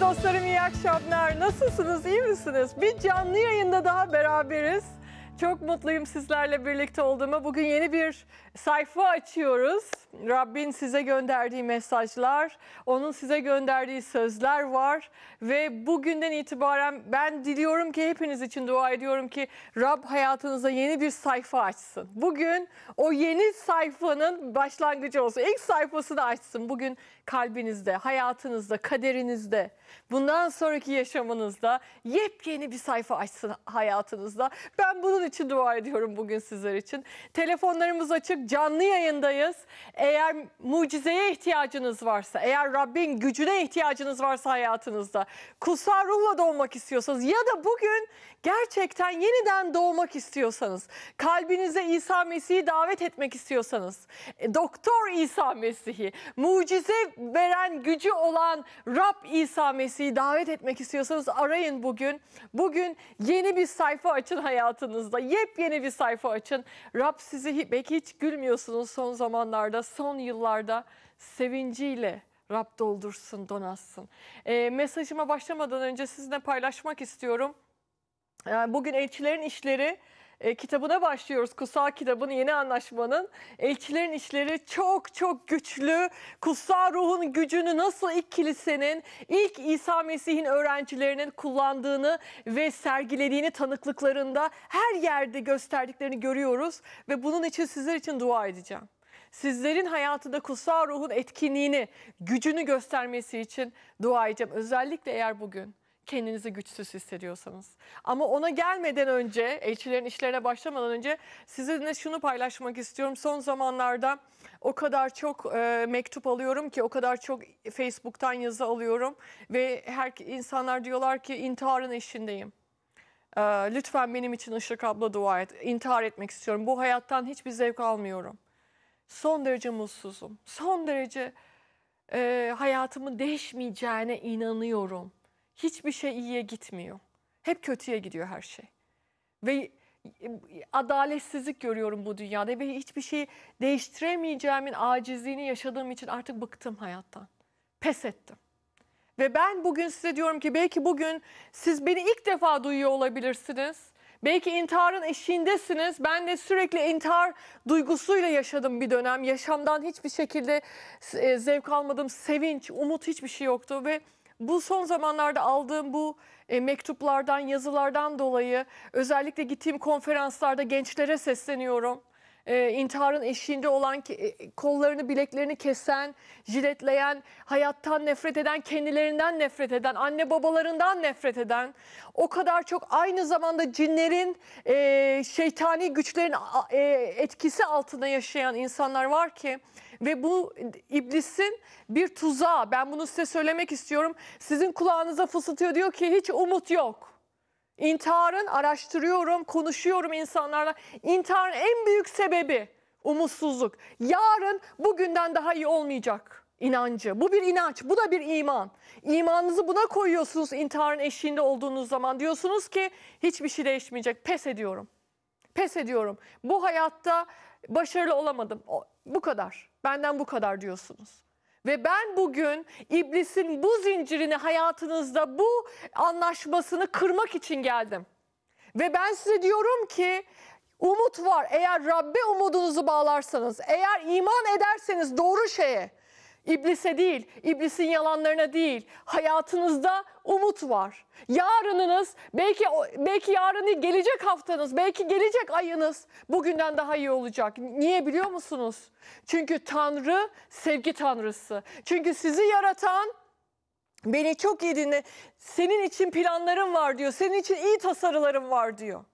dostlarım iyi akşamlar. Nasılsınız, İyi misiniz? Bir canlı yayında daha beraberiz. Çok mutluyum sizlerle birlikte olduğuma. Bugün yeni bir sayfa açıyoruz. Rabbin size gönderdiği mesajlar, onun size gönderdiği sözler var ve bugünden itibaren ben diliyorum ki hepiniz için dua ediyorum ki Rab hayatınıza yeni bir sayfa açsın. Bugün o yeni sayfanın başlangıcı olsun. İlk sayfasını açsın. Bugün kalbinizde, hayatınızda, kaderinizde, bundan sonraki yaşamınızda yepyeni bir sayfa açsın hayatınızda. Ben bunun için dua ediyorum bugün sizler için. Telefonlarımız açık, canlı yayındayız eğer mucizeye ihtiyacınız varsa, eğer Rabbin gücüne ihtiyacınız varsa hayatınızda, kutsal ruhla dolmak istiyorsanız ya da bugün gerçekten yeniden doğmak istiyorsanız, kalbinize İsa Mesih'i davet etmek istiyorsanız, e, Doktor İsa Mesih'i, mucize veren gücü olan Rab İsa Mesih'i davet etmek istiyorsanız arayın bugün. Bugün yeni bir sayfa açın hayatınızda, yepyeni bir sayfa açın. Rab sizi belki hiç gülmüyorsunuz son zamanlarda, son yıllarda sevinciyle, Rab doldursun, donatsın. E, mesajıma başlamadan önce sizinle paylaşmak istiyorum. Yani bugün elçilerin işleri e, kitabına başlıyoruz. Kutsal kitabın yeni anlaşmanın elçilerin işleri çok çok güçlü. Kutsal ruhun gücünü nasıl ilk kilisenin, ilk İsa Mesih'in öğrencilerinin kullandığını ve sergilediğini tanıklıklarında her yerde gösterdiklerini görüyoruz. Ve bunun için sizler için dua edeceğim sizlerin hayatında kutsal ruhun etkinliğini, gücünü göstermesi için dua edeceğim. Özellikle eğer bugün kendinizi güçsüz hissediyorsanız. Ama ona gelmeden önce, elçilerin işlerine başlamadan önce sizinle şunu paylaşmak istiyorum. Son zamanlarda o kadar çok e, mektup alıyorum ki, o kadar çok Facebook'tan yazı alıyorum ve her insanlar diyorlar ki intiharın eşindeyim. E, lütfen benim için Işık abla dua et. İntihar etmek istiyorum. Bu hayattan hiçbir zevk almıyorum. Son derece mutsuzum. Son derece e, hayatımın değişmeyeceğine inanıyorum hiçbir şey iyiye gitmiyor. Hep kötüye gidiyor her şey. Ve e, adaletsizlik görüyorum bu dünyada ve hiçbir şeyi değiştiremeyeceğimin acizliğini yaşadığım için artık bıktım hayattan. Pes ettim. Ve ben bugün size diyorum ki belki bugün siz beni ilk defa duyuyor olabilirsiniz. Belki intiharın eşiğindesiniz. Ben de sürekli intihar duygusuyla yaşadım bir dönem. Yaşamdan hiçbir şekilde e, zevk almadım. Sevinç, umut hiçbir şey yoktu ve bu son zamanlarda aldığım bu e, mektuplardan, yazılardan dolayı özellikle gittiğim konferanslarda gençlere sesleniyorum. E, intiharın eşiğinde olan e, kollarını bileklerini kesen, jiletleyen, hayattan nefret eden, kendilerinden nefret eden, anne babalarından nefret eden, o kadar çok aynı zamanda cinlerin, e, şeytani güçlerin e, etkisi altında yaşayan insanlar var ki ve bu iblisin bir tuzağı. Ben bunu size söylemek istiyorum. Sizin kulağınıza fısıltıyor diyor ki hiç umut yok. İntiharın araştırıyorum, konuşuyorum insanlarla. İntiharın en büyük sebebi umutsuzluk. Yarın bugünden daha iyi olmayacak inancı. Bu bir inanç, bu da bir iman. İmanınızı buna koyuyorsunuz intiharın eşiğinde olduğunuz zaman. Diyorsunuz ki hiçbir şey değişmeyecek, pes ediyorum. Pes ediyorum. Bu hayatta başarılı olamadım. Bu kadar. Benden bu kadar diyorsunuz. Ve ben bugün iblisin bu zincirini hayatınızda bu anlaşmasını kırmak için geldim. Ve ben size diyorum ki umut var. Eğer Rabbe umudunuzu bağlarsanız, eğer iman ederseniz doğru şeye, İblise değil, iblisin yalanlarına değil. Hayatınızda umut var. Yarınınız, belki belki yarını gelecek haftanız, belki gelecek ayınız bugünden daha iyi olacak. Niye biliyor musunuz? Çünkü Tanrı sevgi tanrısı. Çünkü sizi yaratan beni çok iyi dinle. Senin için planlarım var diyor. Senin için iyi tasarılarım var diyor.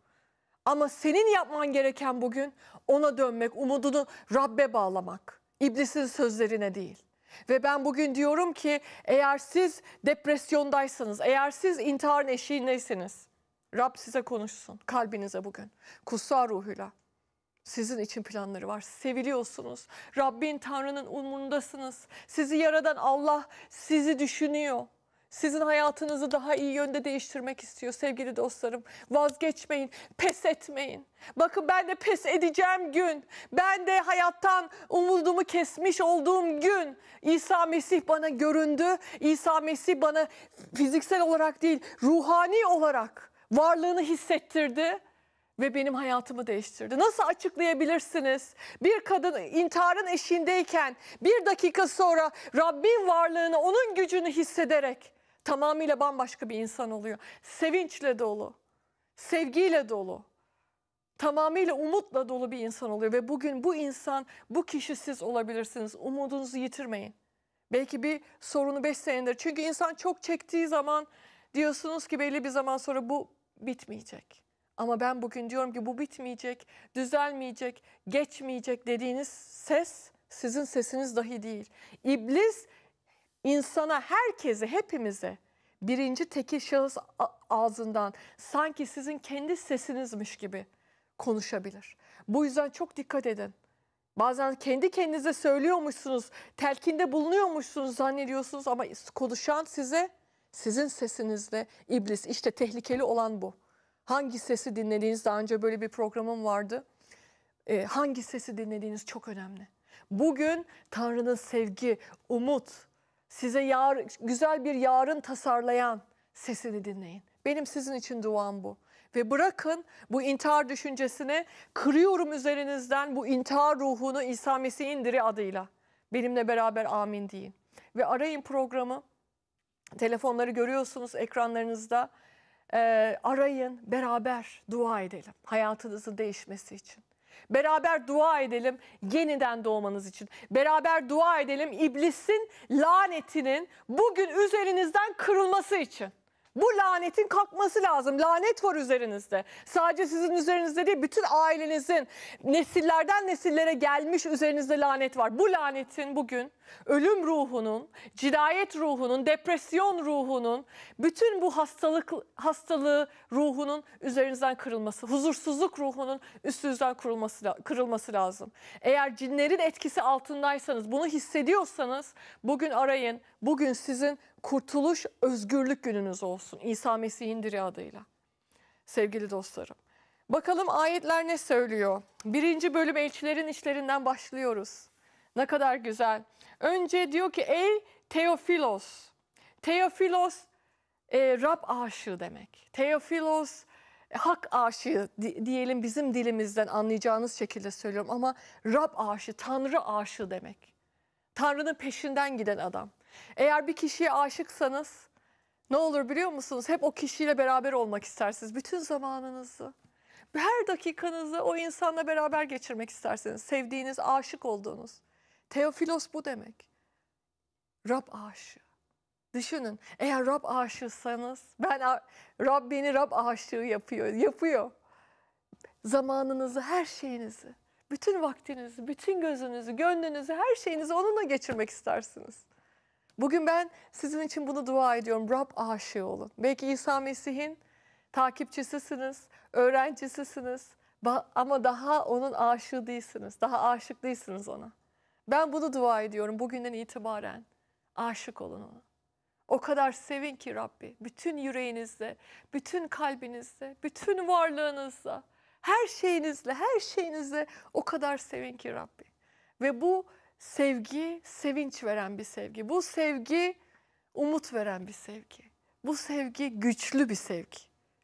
Ama senin yapman gereken bugün ona dönmek, umudunu Rabbe bağlamak. İblisin sözlerine değil. Ve ben bugün diyorum ki eğer siz depresyondaysanız, eğer siz intihar eşiğindeyseniz Rab size konuşsun kalbinize bugün. Kutsal ruhuyla. Sizin için planları var. Seviliyorsunuz. Rabbin Tanrı'nın umurundasınız. Sizi yaradan Allah sizi düşünüyor. Sizin hayatınızı daha iyi yönde değiştirmek istiyor sevgili dostlarım. Vazgeçmeyin, pes etmeyin. Bakın ben de pes edeceğim gün, ben de hayattan umudumu kesmiş olduğum gün İsa Mesih bana göründü. İsa Mesih bana fiziksel olarak değil, ruhani olarak varlığını hissettirdi ve benim hayatımı değiştirdi. Nasıl açıklayabilirsiniz? Bir kadın intiharın eşiğindeyken bir dakika sonra Rabbin varlığını, onun gücünü hissederek tamamıyla bambaşka bir insan oluyor. Sevinçle dolu, sevgiyle dolu, tamamıyla umutla dolu bir insan oluyor. Ve bugün bu insan, bu kişi siz olabilirsiniz. Umudunuzu yitirmeyin. Belki bir sorunu 5 senedir. Çünkü insan çok çektiği zaman diyorsunuz ki belli bir zaman sonra bu bitmeyecek. Ama ben bugün diyorum ki bu bitmeyecek, düzelmeyecek, geçmeyecek dediğiniz ses sizin sesiniz dahi değil. İblis insana, herkese, hepimize birinci tekil şahıs ağzından sanki sizin kendi sesinizmiş gibi konuşabilir. Bu yüzden çok dikkat edin. Bazen kendi kendinize söylüyormuşsunuz, telkinde bulunuyormuşsunuz zannediyorsunuz ama konuşan size sizin sesinizle iblis. İşte tehlikeli olan bu. Hangi sesi dinlediğiniz daha önce böyle bir programım vardı. Ee, hangi sesi dinlediğiniz çok önemli. Bugün Tanrı'nın sevgi, umut, size yar, güzel bir yarın tasarlayan sesini dinleyin. Benim sizin için duam bu. Ve bırakın bu intihar düşüncesini kırıyorum üzerinizden bu intihar ruhunu İsa Mesih'in diri adıyla. Benimle beraber amin deyin. Ve arayın programı. Telefonları görüyorsunuz ekranlarınızda. Ee, arayın beraber dua edelim hayatınızın değişmesi için. Beraber dua edelim yeniden doğmanız için. Beraber dua edelim iblisin lanetinin bugün üzerinizden kırılması için. Bu lanetin kalkması lazım. Lanet var üzerinizde. Sadece sizin üzerinizde değil bütün ailenizin nesillerden nesillere gelmiş üzerinizde lanet var. Bu lanetin bugün ölüm ruhunun, cinayet ruhunun, depresyon ruhunun, bütün bu hastalık hastalığı ruhunun üzerinizden kırılması, huzursuzluk ruhunun üstünüzden kırılması, kırılması lazım. Eğer cinlerin etkisi altındaysanız, bunu hissediyorsanız bugün arayın, Bugün sizin kurtuluş, özgürlük gününüz olsun İsa Mesih'in diri adıyla. Sevgili dostlarım. Bakalım ayetler ne söylüyor? Birinci bölüm elçilerin işlerinden başlıyoruz. Ne kadar güzel. Önce diyor ki ey Teofilos. Teofilos e, Rab aşığı demek. Teofilos e, hak aşığı diyelim bizim dilimizden anlayacağınız şekilde söylüyorum ama Rab aşığı, Tanrı aşığı demek. Tanrı'nın peşinden giden adam. Eğer bir kişiye aşıksanız ne olur biliyor musunuz? Hep o kişiyle beraber olmak istersiniz. Bütün zamanınızı, her dakikanızı o insanla beraber geçirmek istersiniz. Sevdiğiniz, aşık olduğunuz. Teofilos bu demek. Rab aşığı. Düşünün eğer Rab aşıksanız, ben Rab beni Rab aşığı yapıyor. Yapıyor. Zamanınızı, her şeyinizi, bütün vaktinizi, bütün gözünüzü, gönlünüzü, her şeyinizi onunla geçirmek istersiniz. Bugün ben sizin için bunu dua ediyorum. Rab aşığı olun. Belki İsa Mesih'in takipçisisiniz, öğrencisisiniz ama daha onun aşığı değilsiniz. Daha aşık değilsiniz ona. Ben bunu dua ediyorum bugünden itibaren. Aşık olun ona. O kadar sevin ki Rabbi bütün yüreğinizle, bütün kalbinizle, bütün varlığınızla, her şeyinizle, her şeyinizle o kadar sevin ki Rabbi. Ve bu sevgi sevinç veren bir sevgi. Bu sevgi umut veren bir sevgi. Bu sevgi güçlü bir sevgi.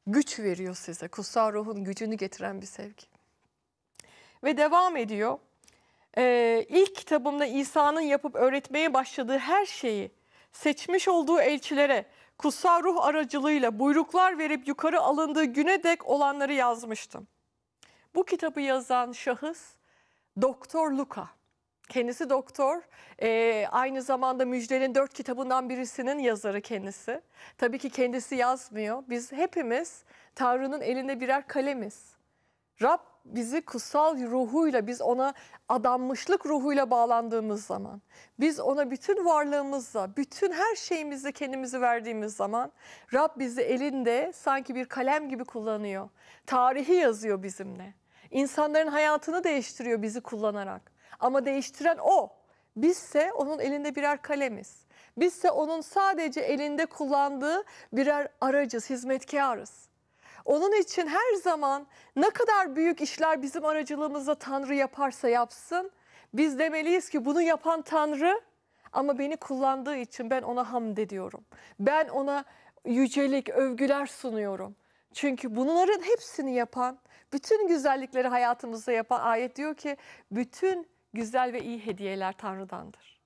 Güç veriyor size. Kutsal ruhun gücünü getiren bir sevgi. Ve devam ediyor. Ee, ilk kitabımda İsa'nın yapıp öğretmeye başladığı her şeyi seçmiş olduğu elçilere kutsal ruh aracılığıyla buyruklar verip yukarı alındığı güne dek olanları yazmıştım. Bu kitabı yazan şahıs Doktor Luka. Kendisi doktor. Ee, aynı zamanda Müjde'nin dört kitabından birisinin yazarı kendisi. Tabii ki kendisi yazmıyor. Biz hepimiz Tanrı'nın elinde birer kalemiz. Rab bizi kutsal ruhuyla biz ona adanmışlık ruhuyla bağlandığımız zaman biz ona bütün varlığımızla bütün her şeyimizle kendimizi verdiğimiz zaman Rab bizi elinde sanki bir kalem gibi kullanıyor. Tarihi yazıyor bizimle. İnsanların hayatını değiştiriyor bizi kullanarak. Ama değiştiren o. Bizse onun elinde birer kalemiz. Bizse onun sadece elinde kullandığı birer aracız, hizmetkarız. Onun için her zaman ne kadar büyük işler bizim aracılığımızda Tanrı yaparsa yapsın, biz demeliyiz ki bunu yapan Tanrı ama beni kullandığı için ben ona hamd ediyorum. Ben ona yücelik, övgüler sunuyorum. Çünkü bunların hepsini yapan, bütün güzellikleri hayatımızda yapan ayet diyor ki bütün güzel ve iyi hediyeler Tanrı'dandır.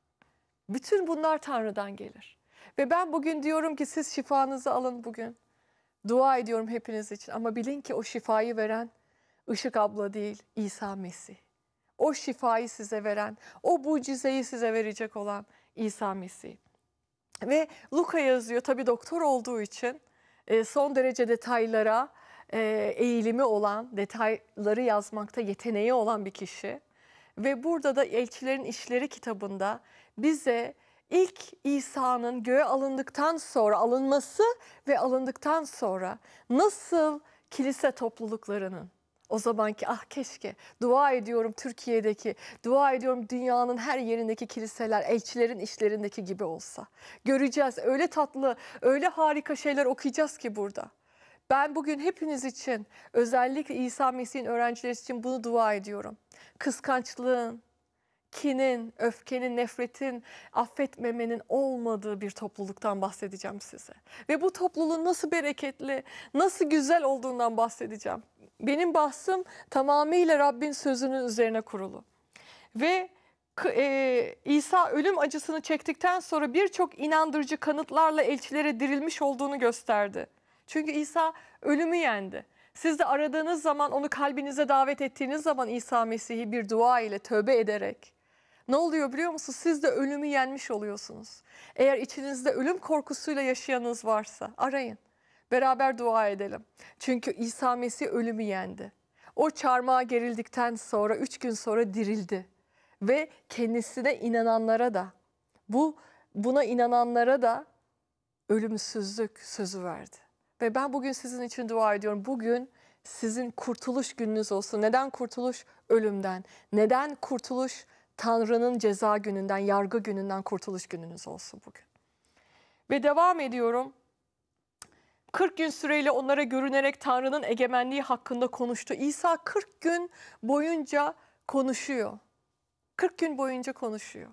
Bütün bunlar Tanrı'dan gelir. Ve ben bugün diyorum ki siz şifanızı alın bugün. Dua ediyorum hepiniz için ama bilin ki o şifayı veren Işık abla değil, İsa Mesih. O şifayı size veren, o mucizeyi size verecek olan İsa Mesih. Ve Luka yazıyor tabi doktor olduğu için e, son derece detaylara e, eğilimi olan, detayları yazmakta yeteneği olan bir kişi. Ve burada da Elçilerin İşleri kitabında bize ilk İsa'nın göğe alındıktan sonra alınması ve alındıktan sonra nasıl kilise topluluklarının o zamanki ah keşke dua ediyorum Türkiye'deki, dua ediyorum dünyanın her yerindeki kiliseler, elçilerin işlerindeki gibi olsa. Göreceğiz öyle tatlı, öyle harika şeyler okuyacağız ki burada. Ben bugün hepiniz için özellikle İsa Mesih'in öğrencileri için bunu dua ediyorum. Kıskançlığın, kinin, öfkenin, nefretin, affetmemenin olmadığı bir topluluktan bahsedeceğim size. Ve bu topluluğun nasıl bereketli, nasıl güzel olduğundan bahsedeceğim. Benim bahsım tamamıyla Rabbin sözünün üzerine kurulu. Ve e, İsa ölüm acısını çektikten sonra birçok inandırıcı kanıtlarla elçilere dirilmiş olduğunu gösterdi. Çünkü İsa ölümü yendi. Siz de aradığınız zaman onu kalbinize davet ettiğiniz zaman İsa Mesih'i bir dua ile tövbe ederek ne oluyor biliyor musunuz? Siz de ölümü yenmiş oluyorsunuz. Eğer içinizde ölüm korkusuyla yaşayanınız varsa arayın. Beraber dua edelim. Çünkü İsa Mesih ölümü yendi. O çarmıha gerildikten sonra üç gün sonra dirildi. Ve kendisine inananlara da bu buna inananlara da ölümsüzlük sözü verdi. Ve ben bugün sizin için dua ediyorum. Bugün sizin kurtuluş gününüz olsun. Neden kurtuluş? Ölümden. Neden kurtuluş? Tanrı'nın ceza gününden, yargı gününden kurtuluş gününüz olsun bugün. Ve devam ediyorum. 40 gün süreyle onlara görünerek Tanrı'nın egemenliği hakkında konuştu. İsa 40 gün boyunca konuşuyor. 40 gün boyunca konuşuyor.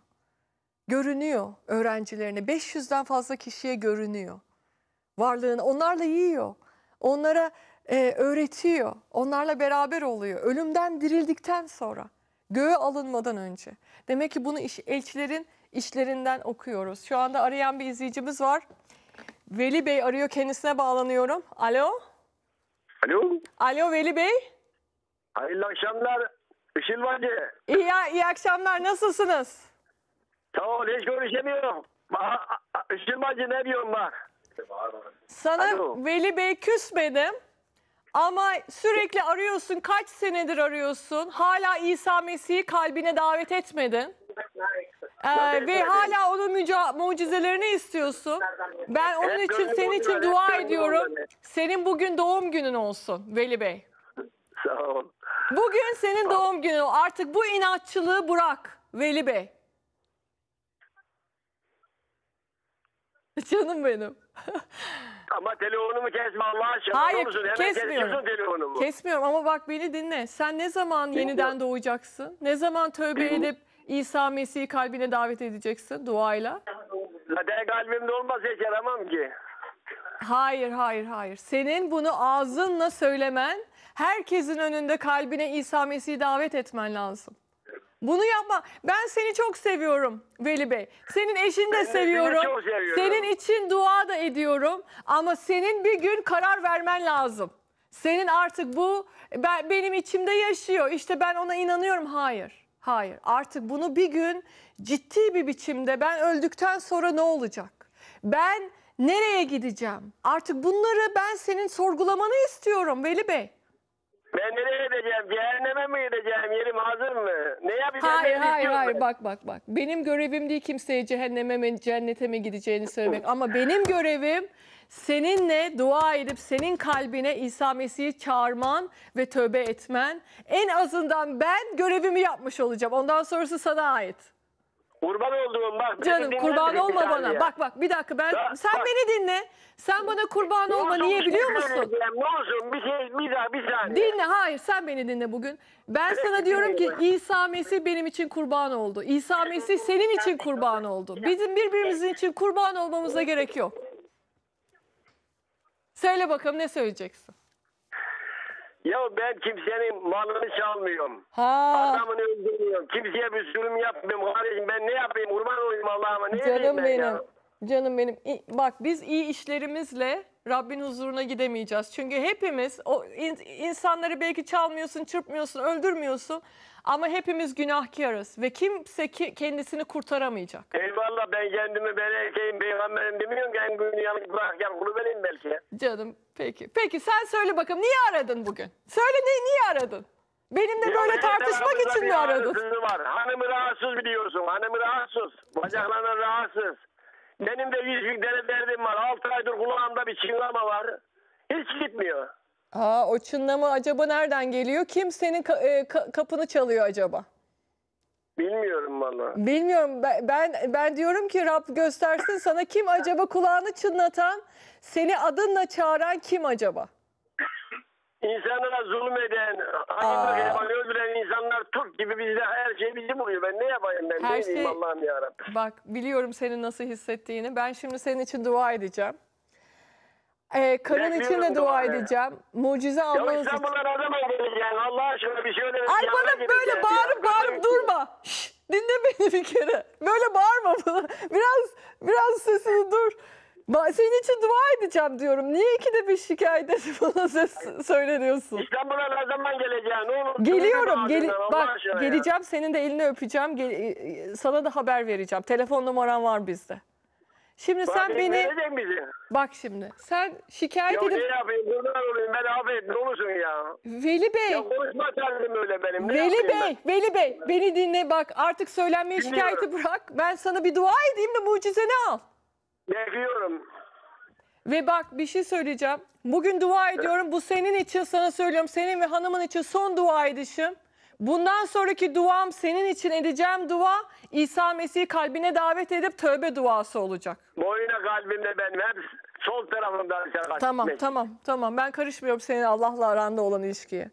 Görünüyor öğrencilerine. 500'den fazla kişiye görünüyor varlığını. Onlarla yiyor. Onlara e, öğretiyor. Onlarla beraber oluyor. Ölümden dirildikten sonra. Göğe alınmadan önce. Demek ki bunu iş, elçilerin işlerinden okuyoruz. Şu anda arayan bir izleyicimiz var. Veli Bey arıyor. Kendisine bağlanıyorum. Alo. Alo. Alo Veli Bey. Hayırlı akşamlar. Işıl Bacı. İyi, iyi akşamlar. Nasılsınız? Tamam, Hiç görüşemiyorum. Işıl Bacı ne diyorsun bak? Sana Alo. Veli Bey küsmedim. Ama sürekli arıyorsun. Kaç senedir arıyorsun? Hala İsa Mesih'i kalbine davet etmedin. Ee, ve hala onun müca- mucizelerini istiyorsun. Ben onun için senin için dua ediyorum. Senin bugün doğum günün olsun Veli Bey. Sağ ol. Bugün senin doğum günün. Artık bu inatçılığı bırak Veli Bey. Canım benim. Ama telefonumu kesme Allah aşkına. Hayır, musun? Hemen kesmiyorum. telefonumu. Kesmiyorum ama bak beni dinle. Sen ne zaman Bilmiyorum. yeniden doğacaksın? Ne zaman tövbe edip İsa Mesih'i kalbine davet edeceksin duayla? Zaten kalbimde olmaz hiç ki. Hayır, hayır, hayır. Senin bunu ağzınla söylemen, herkesin önünde kalbine İsa Mesih'i davet etmen lazım. Bunu yapma. Ben seni çok seviyorum Veli Bey. Senin eşini de seviyorum. çok seviyorum. Senin için dua da ediyorum. Ama senin bir gün karar vermen lazım. Senin artık bu ben, benim içimde yaşıyor. İşte ben ona inanıyorum. Hayır. Hayır. Artık bunu bir gün ciddi bir biçimde ben öldükten sonra ne olacak? Ben nereye gideceğim? Artık bunları ben senin sorgulamanı istiyorum Veli Bey. Ben nereye gideceğim? Cehenneme mi gideceğim? Yerim hazır mı? Ne yapacağım? Hayır ben hayır hayır ben. bak bak bak. Benim görevim değil kimseye cehenneme mi cennete mi gideceğini söylemek. Ama benim görevim seninle dua edip senin kalbine İsa Mesih'i çağırman ve tövbe etmen. En azından ben görevimi yapmış olacağım. Ondan sonrası sana ait. Kurban olduğum bak. Canım kurban olma bana. Ya. Bak bak bir dakika ben ya, sen bak. beni dinle. Sen bana kurban ne olma olsun, niye biliyor musun? Ne olsun bir şey bir daha bir saniye. Dinle hayır sen beni dinle bugün. Ben sana diyorum ki İsa Mesih benim için kurban oldu. İsa Mesih senin için kurban oldu. Bizim birbirimizin için kurban olmamıza gerek yok. Söyle bakalım ne söyleyeceksin? Ya ben kimsenin malını çalmıyorum. Ha. Adamını öldürmüyorum. Kimseye bir zulüm yapmıyorum. Kardeşim ben ne yapayım? Kurban olayım Allah'ıma. Ne Canım ben benim. Ya? Canım benim. Bak biz iyi işlerimizle Rabbin huzuruna gidemeyeceğiz. Çünkü hepimiz o in, insanları belki çalmıyorsun, çırpmıyorsun, öldürmüyorsun. Ama hepimiz günahkarız ve kimse ki kendisini kurtaramayacak. Eyvallah ben kendimi ben erkeğim peygamberim demiyorum ki en dünyalık bırakacağım kulu benim belki. Canım peki. Peki sen söyle bakalım niye aradın bugün? Söyle ne, niye aradın? Benimle ya böyle tartışmak için mi aradın? Var. Hanımı rahatsız biliyorsun. Hanımı rahatsız. Bacaklarına rahatsız. Benim de yüz bin derdim var. Altı aydır kulağımda bir çınlama var. Hiç gitmiyor. Ha, o çınlama acaba nereden geliyor? Kim senin ka- e, ka- kapını çalıyor acaba? Bilmiyorum valla. Bilmiyorum ben, ben diyorum ki Rab göstersin sana kim acaba kulağını çınlatan, seni adınla çağıran kim acaba? İnsanlara zulmeden, Aa. hayırlı helal öldüren insanlar Türk gibi bizde her şey bizi vuruyor. Ben ne yapayım ben? Her şey- Allah'ım yarabbim. Bak biliyorum senin nasıl hissettiğini. Ben şimdi senin için dua edeceğim. Ee, karın için dua edeceğim. Mucize Ya almanız için. İstanbul'a ne zaman geleceksin? Allah aşkına bir şey öyle. Ay bana böyle bağırıp bağırıp durma. Şş, dinle beni bir kere. Böyle bağırma bana. Biraz biraz sesini dur. Senin için dua edeceğim diyorum. Niye de bir şikayet edip bana ses söyleniyorsun? İstanbul'a ne zaman geleceksin? Ne olur, Geliyorum. gel- bak aşkına ya. geleceğim senin de elini öpeceğim. Gel- e, e, sana da haber vereceğim. Telefon numaran var bizde. Şimdi sen beni bak şimdi sen şikayet Ya ne edip yapayım kurban olayım ben affet ne olursun ya. Veli Bey Ya konuşma tarzım öyle benim. Ne Veli yapayım Bey, Veli Bey beni dinle bak artık söylenmeyi Dinliyorum. şikayeti bırak. Ben sana bir dua edeyim de mucizeni al. Ben? Bekliyorum. Ve bak bir şey söyleyeceğim. Bugün dua ediyorum. Bu senin için sana söylüyorum. Senin ve hanımın için son dua edişim. Bundan sonraki duam senin için edeceğim dua İsa Mesih'i kalbine davet edip tövbe duası olacak. Boyuna kalbinde ben hep sol tarafımda. Tamam tamam tamam ben karışmıyorum senin Allah'la aranda olan ilişkiye.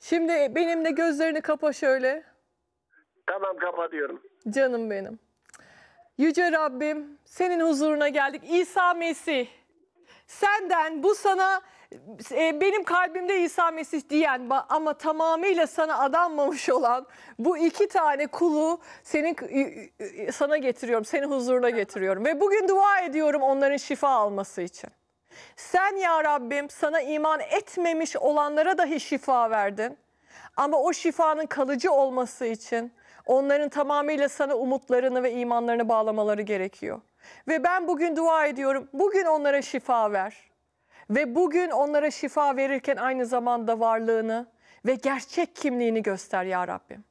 Şimdi benim de gözlerini kapa şöyle. Tamam kapatıyorum. Canım benim. Yüce Rabbim senin huzuruna geldik. İsa Mesih senden bu sana e, benim kalbimde İsa Mesih diyen ama tamamıyla sana adanmamış olan bu iki tane kulu senin sana getiriyorum, seni huzuruna getiriyorum ve bugün dua ediyorum onların şifa alması için. Sen ya Rabbim sana iman etmemiş olanlara dahi şifa verdin. Ama o şifanın kalıcı olması için onların tamamıyla sana umutlarını ve imanlarını bağlamaları gerekiyor. Ve ben bugün dua ediyorum. Bugün onlara şifa ver. Ve bugün onlara şifa verirken aynı zamanda varlığını ve gerçek kimliğini göster ya Rabbim.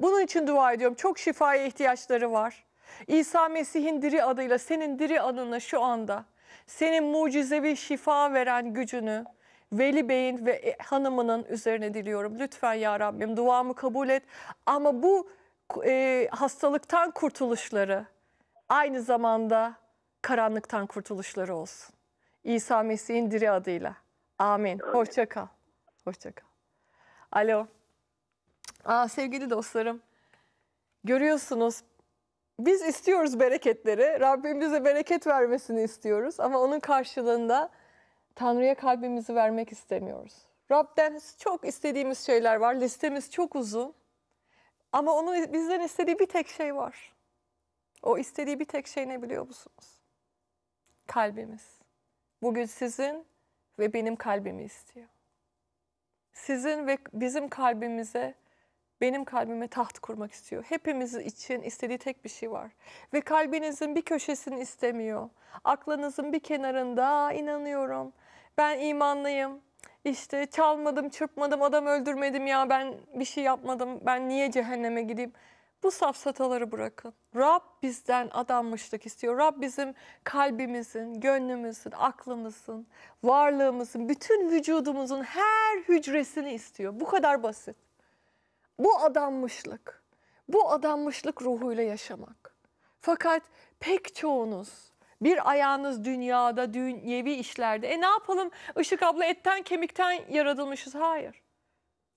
Bunun için dua ediyorum. Çok şifaya ihtiyaçları var. İsa Mesih'in diri adıyla, senin diri adına şu anda senin mucizevi şifa veren gücünü Veli Bey'in ve e, hanımının üzerine diliyorum. Lütfen ya Rabbim duamı kabul et. Ama bu e, hastalıktan kurtuluşları aynı zamanda karanlıktan kurtuluşları olsun. İsa Mesih'in diri adıyla. Amin. Amin. Hoşça kal. Hoşça kal. Alo. Aa, sevgili dostlarım, görüyorsunuz biz istiyoruz bereketleri. Rabbim bize bereket vermesini istiyoruz ama onun karşılığında Tanrı'ya kalbimizi vermek istemiyoruz. Rab'den çok istediğimiz şeyler var. Listemiz çok uzun. Ama onun bizden istediği bir tek şey var. O istediği bir tek şey ne biliyor musunuz? Kalbimiz bugün sizin ve benim kalbimi istiyor. Sizin ve bizim kalbimize, benim kalbime taht kurmak istiyor. Hepimiz için istediği tek bir şey var. Ve kalbinizin bir köşesini istemiyor. Aklınızın bir kenarında inanıyorum. Ben imanlıyım. İşte çalmadım, çırpmadım, adam öldürmedim ya ben bir şey yapmadım. Ben niye cehenneme gideyim? Bu safsataları bırakın. Rab bizden adanmışlık istiyor. Rab bizim kalbimizin, gönlümüzün, aklımızın, varlığımızın, bütün vücudumuzun her hücresini istiyor. Bu kadar basit. Bu adanmışlık. Bu adanmışlık ruhuyla yaşamak. Fakat pek çoğunuz bir ayağınız dünyada, dünyevi işlerde. E ne yapalım Işık abla etten kemikten yaratılmışız. Hayır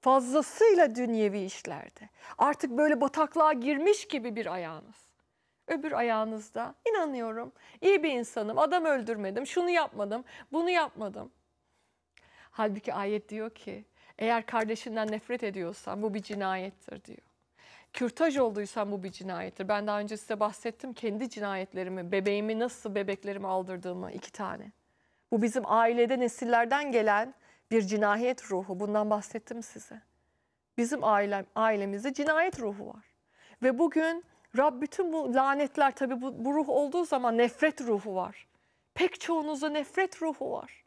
fazlasıyla dünyevi işlerde. Artık böyle bataklığa girmiş gibi bir ayağınız. Öbür ayağınızda inanıyorum iyi bir insanım, adam öldürmedim, şunu yapmadım, bunu yapmadım. Halbuki ayet diyor ki eğer kardeşinden nefret ediyorsan bu bir cinayettir diyor. Kürtaj olduysan bu bir cinayettir. Ben daha önce size bahsettim kendi cinayetlerimi, bebeğimi nasıl bebeklerimi aldırdığımı iki tane. Bu bizim ailede nesillerden gelen bir cinayet ruhu. Bundan bahsettim size. Bizim ailem, ailemizde cinayet ruhu var. Ve bugün Rab bütün bu lanetler tabii bu, bu ruh olduğu zaman nefret ruhu var. Pek çoğunuzda nefret ruhu var.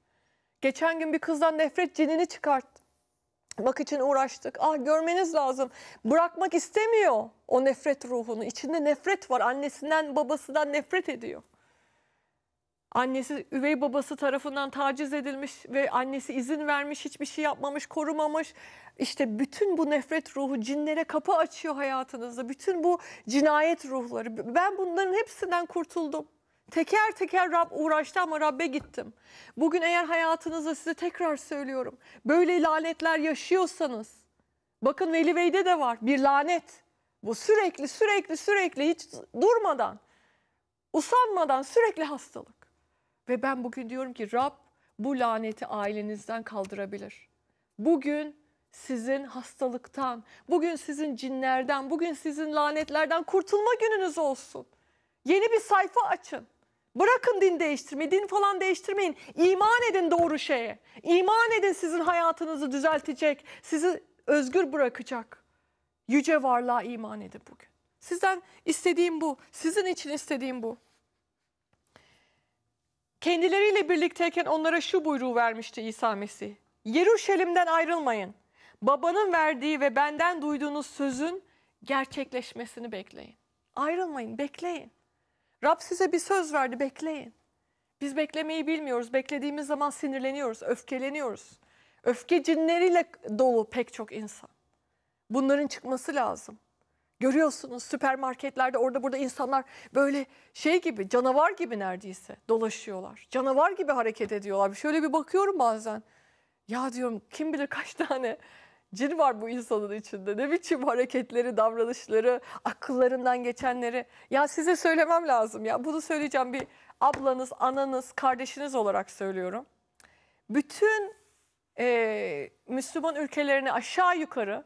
Geçen gün bir kızdan nefret cinini çıkartmak için uğraştık. Ah görmeniz lazım. Bırakmak istemiyor o nefret ruhunu. İçinde nefret var. Annesinden, babasından nefret ediyor. Annesi üvey babası tarafından taciz edilmiş ve annesi izin vermiş, hiçbir şey yapmamış, korumamış. işte bütün bu nefret ruhu cinlere kapı açıyor hayatınızda. Bütün bu cinayet ruhları. Ben bunların hepsinden kurtuldum. Teker teker Rab uğraştı ama Rab'be gittim. Bugün eğer hayatınızda size tekrar söylüyorum. Böyle lanetler yaşıyorsanız. Bakın Veli Bey'de de var bir lanet. Bu sürekli sürekli sürekli hiç durmadan, usanmadan sürekli hastalık. Ve ben bugün diyorum ki Rab bu laneti ailenizden kaldırabilir. Bugün sizin hastalıktan, bugün sizin cinlerden, bugün sizin lanetlerden kurtulma gününüz olsun. Yeni bir sayfa açın. Bırakın din değiştirmeyi, din falan değiştirmeyin. İman edin doğru şeye. İman edin sizin hayatınızı düzeltecek, sizi özgür bırakacak. Yüce varlığa iman edin bugün. Sizden istediğim bu, sizin için istediğim bu. Kendileriyle birlikteyken onlara şu buyruğu vermişti İsa Mesih. Yeruşalim'den ayrılmayın. Babanın verdiği ve benden duyduğunuz sözün gerçekleşmesini bekleyin. Ayrılmayın, bekleyin. Rab size bir söz verdi, bekleyin. Biz beklemeyi bilmiyoruz. Beklediğimiz zaman sinirleniyoruz, öfkeleniyoruz. Öfke cinleriyle dolu pek çok insan. Bunların çıkması lazım. Görüyorsunuz süpermarketlerde orada burada insanlar böyle şey gibi canavar gibi neredeyse dolaşıyorlar. Canavar gibi hareket ediyorlar. Şöyle bir bakıyorum bazen. Ya diyorum kim bilir kaç tane cin var bu insanın içinde. Ne biçim hareketleri, davranışları, akıllarından geçenleri. Ya size söylemem lazım ya. Bunu söyleyeceğim bir ablanız, ananız, kardeşiniz olarak söylüyorum. Bütün e, Müslüman ülkelerini aşağı yukarı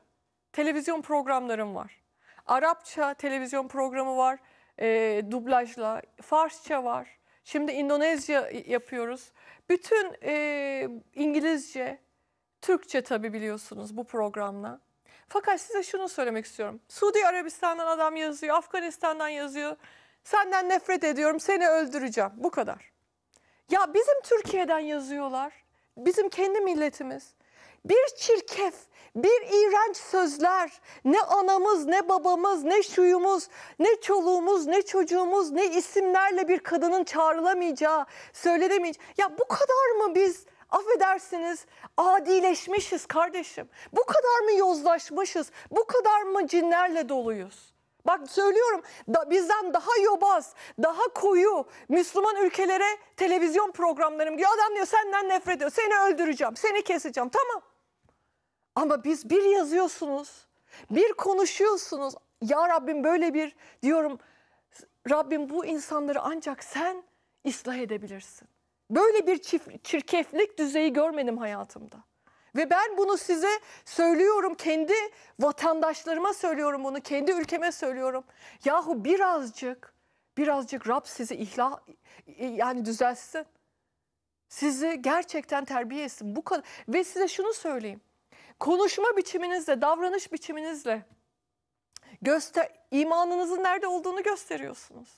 televizyon programlarım var. Arapça televizyon programı var e, dublajla, Farsça var. Şimdi İndonezya yapıyoruz. Bütün e, İngilizce, Türkçe tabi biliyorsunuz bu programla. Fakat size şunu söylemek istiyorum. Suudi Arabistan'dan adam yazıyor, Afganistan'dan yazıyor. Senden nefret ediyorum, seni öldüreceğim. Bu kadar. Ya bizim Türkiye'den yazıyorlar. Bizim kendi milletimiz. Bir çirkef bir iğrenç sözler ne anamız ne babamız ne şuyumuz ne çoluğumuz ne çocuğumuz ne isimlerle bir kadının çağrılamayacağı söylenemeyeceği ya bu kadar mı biz affedersiniz adileşmişiz kardeşim bu kadar mı yozlaşmışız bu kadar mı cinlerle doluyuz? Bak söylüyorum da bizden daha yobaz, daha koyu Müslüman ülkelere televizyon programlarım gidiyor. Adam diyor senden nefret ediyor. Seni öldüreceğim, seni keseceğim. Tamam. Ama biz bir yazıyorsunuz, bir konuşuyorsunuz. Ya Rabbim böyle bir diyorum. Rabbim bu insanları ancak sen ıslah edebilirsin. Böyle bir çift, çirkeflik düzeyi görmedim hayatımda. Ve ben bunu size söylüyorum, kendi vatandaşlarıma söylüyorum bunu, kendi ülkeme söylüyorum. Yahu birazcık, birazcık Rab sizi ihla, yani düzelsin. Sizi gerçekten terbiye etsin. Bu kadar. Ve size şunu söyleyeyim konuşma biçiminizle, davranış biçiminizle göster imanınızın nerede olduğunu gösteriyorsunuz.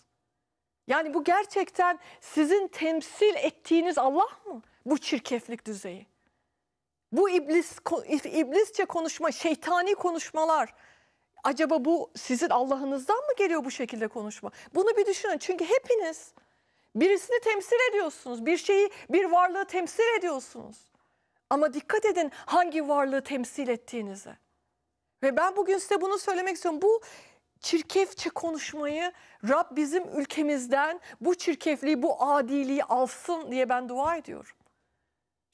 Yani bu gerçekten sizin temsil ettiğiniz Allah mı? Bu çirkeflik düzeyi. Bu iblis iblisçe konuşma, şeytani konuşmalar. Acaba bu sizin Allah'ınızdan mı geliyor bu şekilde konuşma? Bunu bir düşünün. Çünkü hepiniz birisini temsil ediyorsunuz. Bir şeyi, bir varlığı temsil ediyorsunuz. Ama dikkat edin hangi varlığı temsil ettiğinizi Ve ben bugün size bunu söylemek istiyorum. Bu çirkefçe konuşmayı Rab bizim ülkemizden bu çirkefliği, bu adiliği alsın diye ben dua ediyorum.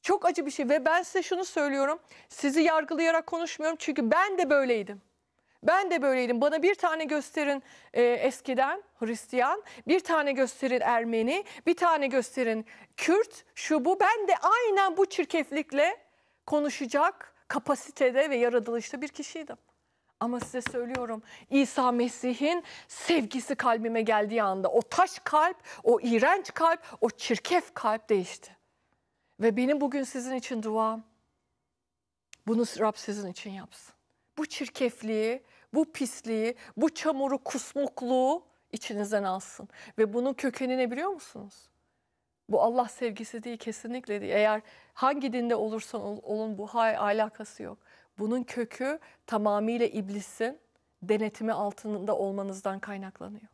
Çok acı bir şey ve ben size şunu söylüyorum. Sizi yargılayarak konuşmuyorum çünkü ben de böyleydim. Ben de böyleydim. Bana bir tane gösterin e, eskiden Hristiyan, bir tane gösterin Ermeni, bir tane gösterin Kürt, şu bu. Ben de aynen bu çirkeflikle konuşacak kapasitede ve yaratılışta bir kişiydim. Ama size söylüyorum İsa Mesih'in sevgisi kalbime geldiği anda o taş kalp, o iğrenç kalp, o çirkef kalp değişti. Ve benim bugün sizin için duam bunu Rab sizin için yapsın. Bu çirkefliği, bu pisliği, bu çamuru, kusmukluğu içinizden alsın. Ve bunun kökeni ne biliyor musunuz? Bu Allah sevgisi değil kesinlikle değil. Eğer hangi dinde olursan olun bu hay alakası yok. Bunun kökü tamamıyla iblisin denetimi altında olmanızdan kaynaklanıyor.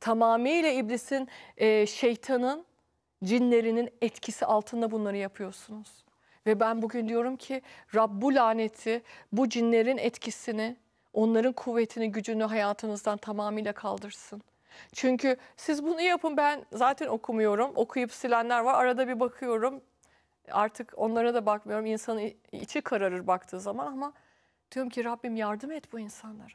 Tamamıyla iblisin, e, şeytanın, cinlerinin etkisi altında bunları yapıyorsunuz. Ve ben bugün diyorum ki Rabbu laneti, bu cinlerin etkisini onların kuvvetini, gücünü hayatınızdan tamamıyla kaldırsın. Çünkü siz bunu yapın ben zaten okumuyorum. Okuyup silenler var. Arada bir bakıyorum. Artık onlara da bakmıyorum. İnsanın içi kararır baktığı zaman ama diyorum ki Rabbim yardım et bu insanlara.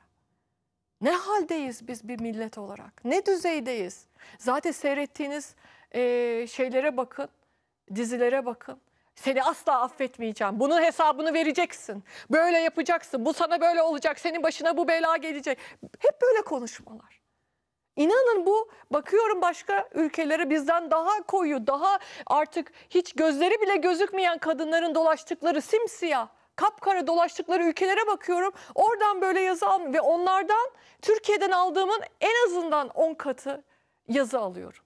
Ne haldeyiz biz bir millet olarak? Ne düzeydeyiz? Zaten seyrettiğiniz e, şeylere bakın, dizilere bakın. Seni asla affetmeyeceğim. Bunun hesabını vereceksin. Böyle yapacaksın. Bu sana böyle olacak. Senin başına bu bela gelecek. Hep böyle konuşmalar. İnanın bu bakıyorum başka ülkelere bizden daha koyu, daha artık hiç gözleri bile gözükmeyen kadınların dolaştıkları simsiyah kapkara dolaştıkları ülkelere bakıyorum. Oradan böyle yazı al ve onlardan Türkiye'den aldığımın en azından 10 katı yazı alıyorum.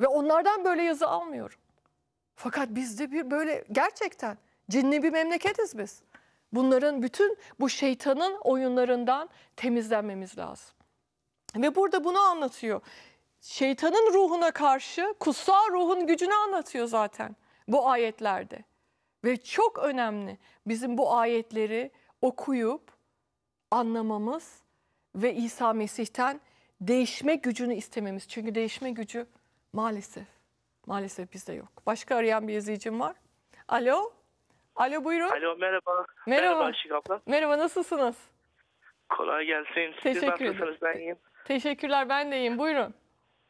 Ve onlardan böyle yazı almıyorum. Fakat bizde bir böyle gerçekten cinli bir memleketiz biz. Bunların bütün bu şeytanın oyunlarından temizlenmemiz lazım. Ve burada bunu anlatıyor. Şeytanın ruhuna karşı kutsal ruhun gücünü anlatıyor zaten bu ayetlerde. Ve çok önemli bizim bu ayetleri okuyup anlamamız ve İsa Mesih'ten değişme gücünü istememiz. Çünkü değişme gücü maalesef Maalesef bizde yok. Başka arayan bir izleyicim var. Alo. Alo buyurun. Alo merhaba. Merhaba. Merhaba abla. Merhaba nasılsınız? Kolay gelsin. Siz Teşekkür nasılsınız? Ben iyiyim. Teşekkürler ben de iyiyim. Buyurun.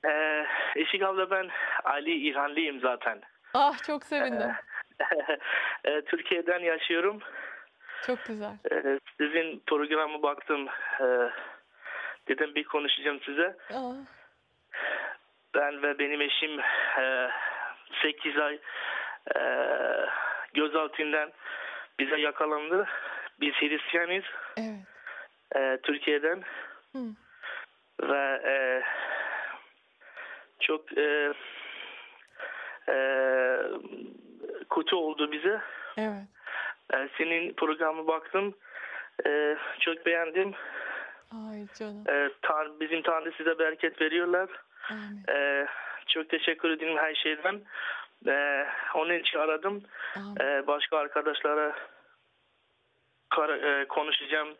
Ee, Işık abla ben Ali İranlıyım zaten. Ah çok sevindim. Ee, e, Türkiye'den yaşıyorum. Çok güzel. Ee, sizin programı baktım. Ee, dedim bir konuşacağım size. Aa. Ah ben ve benim eşim e, 8 ay e, gözaltından bize yakalandı. Biz Hristiyanız. Evet. E, Türkiye'den. Hı. Ve e, çok e, e, kötü oldu bize. Evet. E, senin programı baktım. E, çok beğendim. Ay canım. E, tan bizim Tanrı size bereket veriyorlar. Ee, çok teşekkür ederim her şeyden. Ee, onun için aradım. Ee, başka arkadaşlara kar, e, konuşacağım.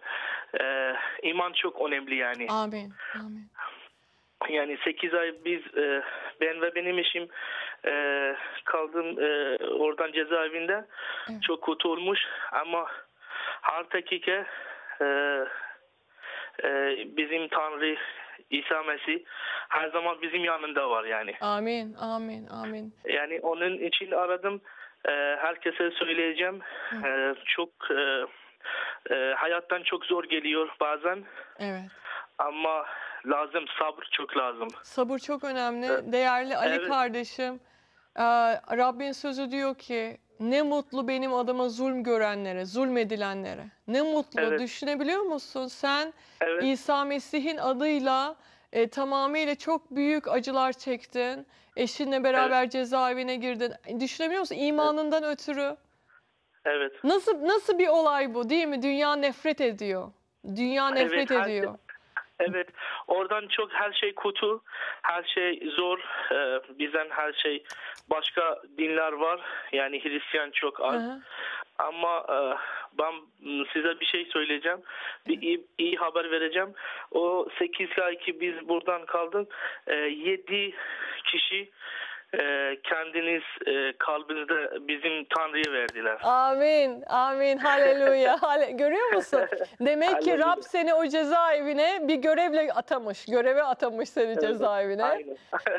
Ee, iman çok önemli yani. Amin. Amin. Yani 8 ay biz e, ben ve benim işim e, kaldım e, oradan cezaevinde. Evet. Çok kötü olmuş ama her dakika e, e, bizim Tanrı İsa Mesih her zaman bizim yanında var yani. Amin, amin, amin. Yani onun için aradım. Ee, herkese söyleyeceğim. Hı. Ee, çok e, e, hayattan çok zor geliyor bazen. Evet. Ama lazım sabır çok lazım. Sabır çok önemli. Ee, Değerli Ali evet. kardeşim. E, Rabbin sözü diyor ki ne mutlu benim adama zulm görenlere, zulmedilenlere. Ne mutlu evet. düşünebiliyor musun? Sen evet. İsa Mesih'in adıyla e, tamamıyla çok büyük acılar çektin. Eşinle beraber evet. cezaevine girdin. Düşünebiliyor musun İmanından evet. ötürü? Evet. Nasıl nasıl bir olay bu değil mi? Dünya nefret ediyor. Dünya nefret evet, şey- ediyor. Herkes Evet. Oradan çok her şey kutu, her şey zor. Ee, bizden her şey başka dinler var. Yani Hristiyan çok az. Hı-hı. Ama e, ben size bir şey söyleyeceğim. Bir iyi, iyi haber vereceğim. O 8 ay ki biz buradan kaldık. E, ee, 7 kişi ee, kendiniz e, kalbinizde bizim Tanrı'yı verdiler. Amin, amin, haleluya. Hale, görüyor musun? Demek ki Rab seni o cezaevine bir görevle atamış, göreve atamış seni cezaevine.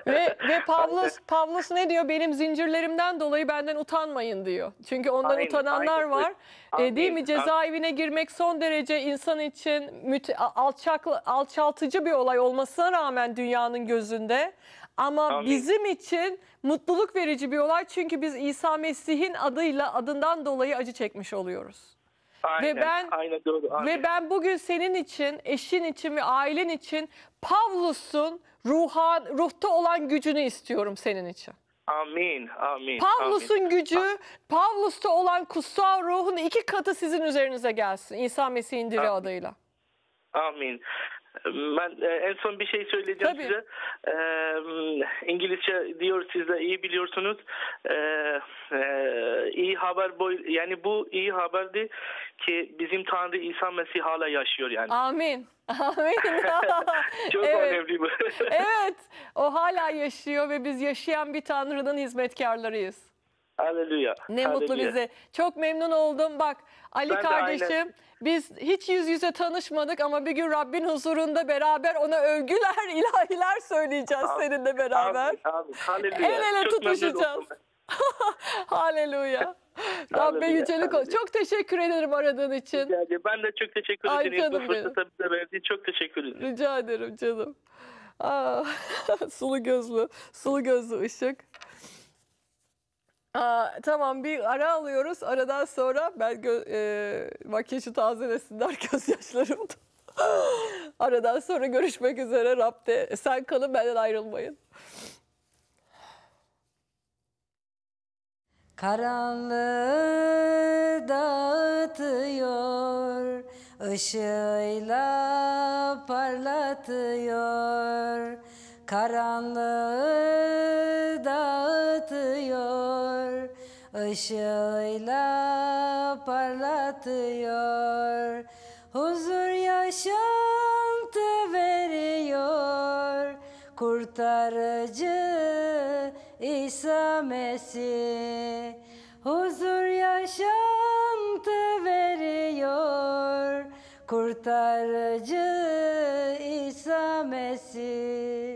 ve ve Pavlus, Pavlus ne diyor? Benim zincirlerimden dolayı benden utanmayın diyor. Çünkü ondan aynen, utananlar aynen. var. E, amin, değil mi? Cezaevine girmek son derece insan için müte, alçak, alçaltıcı bir olay olmasına rağmen dünyanın gözünde. Ama Amin. bizim için mutluluk verici bir olay. Çünkü biz İsa Mesih'in adıyla adından dolayı acı çekmiş oluyoruz. Aynen, ve ben aynen doğru, aynen. ve ben bugün senin için, eşin için ve ailen için Pavlus'un ruha, ruhta olan gücünü istiyorum senin için. Amin, amin. Pavlus'un gücü, ah. Pavlus'ta olan kutsal ruhun iki katı sizin üzerinize gelsin. İsa Mesih'in diri amin. adıyla. Amin. Ben e, en son bir şey söyleyeceğim Tabii. size. E, İngilizce diyor siz de iyi biliyorsunuz. E, e, iyi haber boy yani bu iyi haberdi ki bizim Tanrı İsa Mesih hala yaşıyor yani. Amin. Amin. Çok evet. önemli bu. evet. O hala yaşıyor ve biz yaşayan bir Tanrı'nın hizmetkarlarıyız. Hallelujah. Ne mutlu Hallelujah. bize. Çok memnun oldum. Bak Ali Ben kardeşim biz hiç yüz yüze tanışmadık ama bir gün Rabbin huzurunda beraber ona övgüler, ilahiler söyleyeceğiz Amin, seninle beraber. Amin, amin. El ele Çok tutuşacağız. oldum. Haleluya. Rabbe yücelik ol. Çok teşekkür ederim aradığın için. Yani ben de çok teşekkür ederim. Bu canım benim. fırsatı bize verdiğin çok teşekkür ederim. Rica ederim canım. Aa, sulu gözlü, sulu gözlü ışık. Aa, tamam bir ara alıyoruz. Aradan sonra ben gö- e, makyajı tazelesinler gözyaşlarımda. Aradan sonra görüşmek üzere Rab'de. E, sen kalın benden ayrılmayın. Karanlığı dağıtıyor, ışığıyla parlatıyor. Karanlığı dağıtıyor, ışığıyla parlatıyor. Huzur yaşantı veriyor, kurtarıcı İsa Mesih. Huzur yaşantı veriyor, kurtarıcı İsa Mesih.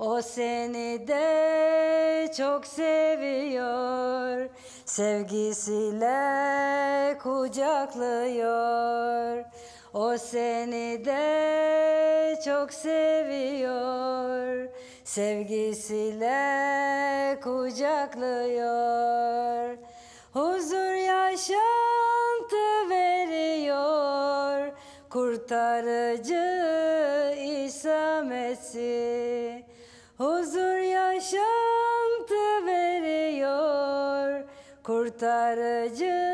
O seni de çok seviyor Sevgisiyle kucaklıyor O seni de çok seviyor Sevgisiyle kucaklıyor Huzur yaşantı veriyor Kurtarıcı İsa Mesih kurtarıcı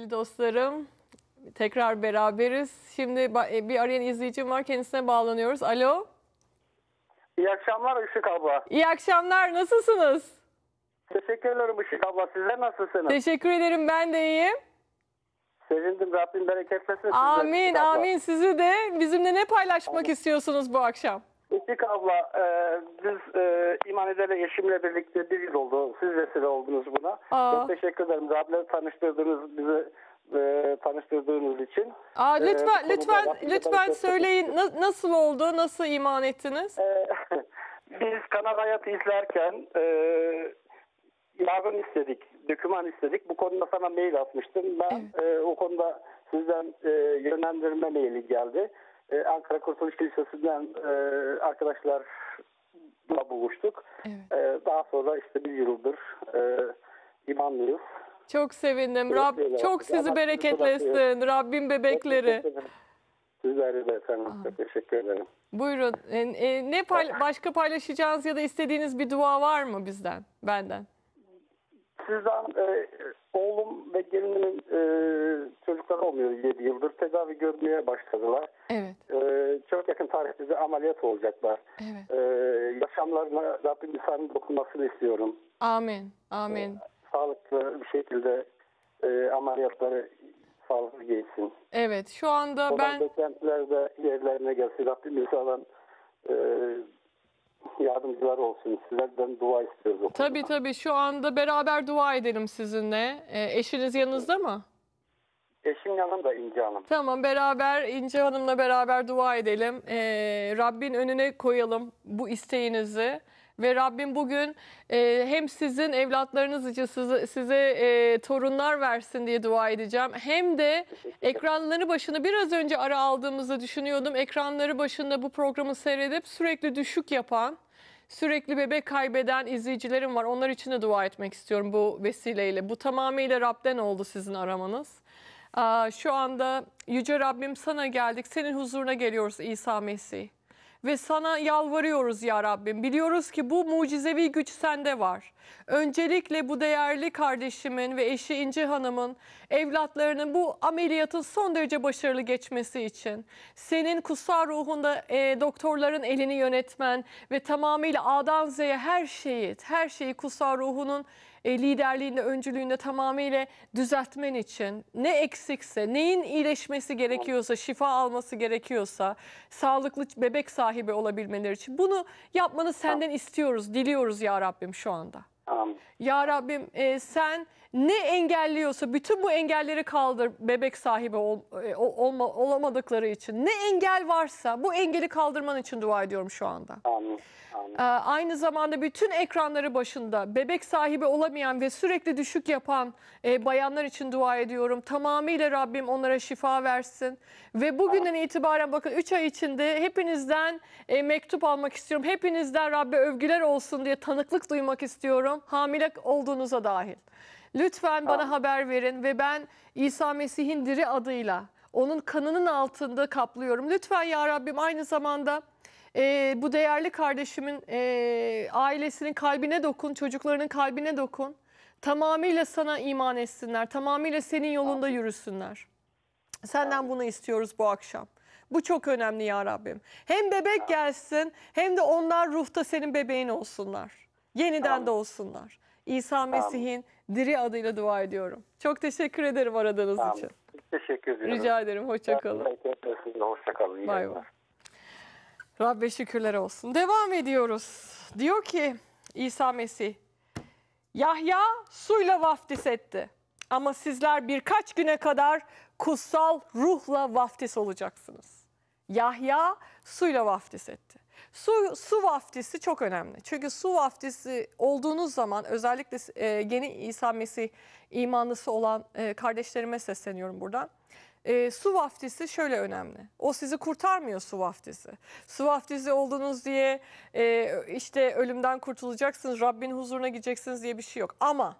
sevgili dostlarım. Tekrar beraberiz. Şimdi e, bir arayan izleyicim var. Kendisine bağlanıyoruz. Alo. İyi akşamlar Işık abla. İyi akşamlar. Nasılsınız? Teşekkür Işık abla. Sizler nasılsınız? Teşekkür ederim. Ben de iyiyim. Sevindim. Rabbim bereketlesin. Amin. amin. Sizi de bizimle ne paylaşmak amin. istiyorsunuz bu akşam? Mistik abla e, biz e, iman ederle eşimle birlikte bir yıl oldu. Siz vesile oldunuz buna. Aa. Çok teşekkür ederim. Rab'le tanıştırdığınız bizi e, tanıştırdığınız için. Aa, lütfen e, lütfen lütfen söyleyin Na, nasıl oldu? Nasıl iman ettiniz? E, biz Kanal hayatı izlerken e, yardım istedik, döküman istedik. Bu konuda sana mail atmıştım. Ben evet. e, o konuda sizden e, yönlendirme maili geldi e, Ankara Kurtuluş Kilisesi'nden e, arkadaşlarla buluştuk. Evet. E, daha sonra işte bir yıldır e, imanlıyız. Çok sevindim. Rab, çok, çok sizi bereketlesin. Rabbim bebekleri. Sizlere de efendim. Aa. Teşekkür ederim. Buyurun. E, e, ne pay başka paylaşacağınız ya da istediğiniz bir dua var mı bizden, benden? Sizden e, oğlum ve gelinimin e, çocuklar olmuyor 7 yıldır. Tedavi görmeye başladılar. Evet. Ee, çok yakın tarihte de ameliyat olacaklar. Evet. Ee, yaşamlarına Rabbim insanın dokunmasını istiyorum. Amin. Amin. Ee, sağlıklı bir şekilde e, ameliyatları sağlıklı geçsin. Evet. Şu anda Olan ben... beklentiler de yerlerine gelsin. Rabbim insanın e, yardımcılar olsun. Sizlerden dua istiyoruz. Tabii tabii. Şu anda beraber dua edelim sizinle. E, eşiniz yanınızda mı? Eşim yanımda İnce Hanım. Tamam beraber İnce Hanım'la beraber dua edelim. Ee, Rabbin önüne koyalım bu isteğinizi. Ve Rabbim bugün e, hem sizin evlatlarınız için size, size e, torunlar versin diye dua edeceğim. Hem de ekranları başını biraz önce ara aldığımızı düşünüyordum. Ekranları başında bu programı seyredip sürekli düşük yapan, sürekli bebek kaybeden izleyicilerim var. Onlar için de dua etmek istiyorum bu vesileyle. Bu tamamıyla Rab'den oldu sizin aramanız şu anda Yüce Rabbim sana geldik. Senin huzuruna geliyoruz İsa Mesih. Ve sana yalvarıyoruz ya Rabbim. Biliyoruz ki bu mucizevi güç sende var. Öncelikle bu değerli kardeşimin ve eşi İnci Hanım'ın evlatlarının bu ameliyatın son derece başarılı geçmesi için senin kutsal ruhunda e, doktorların elini yönetmen ve tamamıyla A'dan Z'ye her şeyi, her şeyi kutsal ruhunun e, liderliğinde, öncülüğünde tamamıyla düzeltmen için ne eksikse, neyin iyileşmesi gerekiyorsa, şifa alması gerekiyorsa, sağlıklı bebek sahibi olabilmeleri için bunu yapmanı senden istiyoruz, diliyoruz ya Rabbim şu anda. Ya Rabbim e, sen ne engelliyorsa bütün bu engelleri kaldır bebek sahibi ol, e, olma, olamadıkları için ne engel varsa bu engeli kaldırman için dua ediyorum şu anda. Amin. Amin. Ee, aynı zamanda bütün ekranları başında bebek sahibi olamayan ve sürekli düşük yapan e, bayanlar için dua ediyorum. Tamamıyla Rabbim onlara şifa versin ve bugünden itibaren bakın 3 ay içinde hepinizden e, mektup almak istiyorum. Hepinizden Rabbe övgüler olsun diye tanıklık duymak istiyorum. Hamile olduğunuza dahil. Lütfen bana ha. haber verin ve ben İsa Mesih'in diri adıyla onun kanının altında kaplıyorum. Lütfen ya Rabbim aynı zamanda e, bu değerli kardeşimin e, ailesinin kalbine dokun, çocuklarının kalbine dokun. Tamamıyla sana iman etsinler, tamamıyla senin yolunda yürüsünler. Senden bunu istiyoruz bu akşam. Bu çok önemli ya Rabbim. Hem bebek gelsin hem de onlar ruhta senin bebeğin olsunlar. Yeniden de olsunlar. İsa Mesih'in diri adıyla dua ediyorum. Çok teşekkür ederim aradığınız tamam. için. Teşekkür ederim. Rica ederim. hoşça kalın. Bay bay. Rabbe şükürler olsun. Devam ediyoruz. Diyor ki İsa Mesih, Yahya suyla vaftiz etti. Ama sizler birkaç güne kadar kutsal ruhla vaftiz olacaksınız. Yahya suyla vaftiz etti. Su, su vaftisi çok önemli. Çünkü su vaftisi olduğunuz zaman özellikle e, yeni İsa Mesih imanlısı olan e, kardeşlerime sesleniyorum buradan. E, su vaftisi şöyle önemli. O sizi kurtarmıyor su vaftisi. Su vaftisi oldunuz diye e, işte ölümden kurtulacaksınız, Rabbin huzuruna gideceksiniz diye bir şey yok. Ama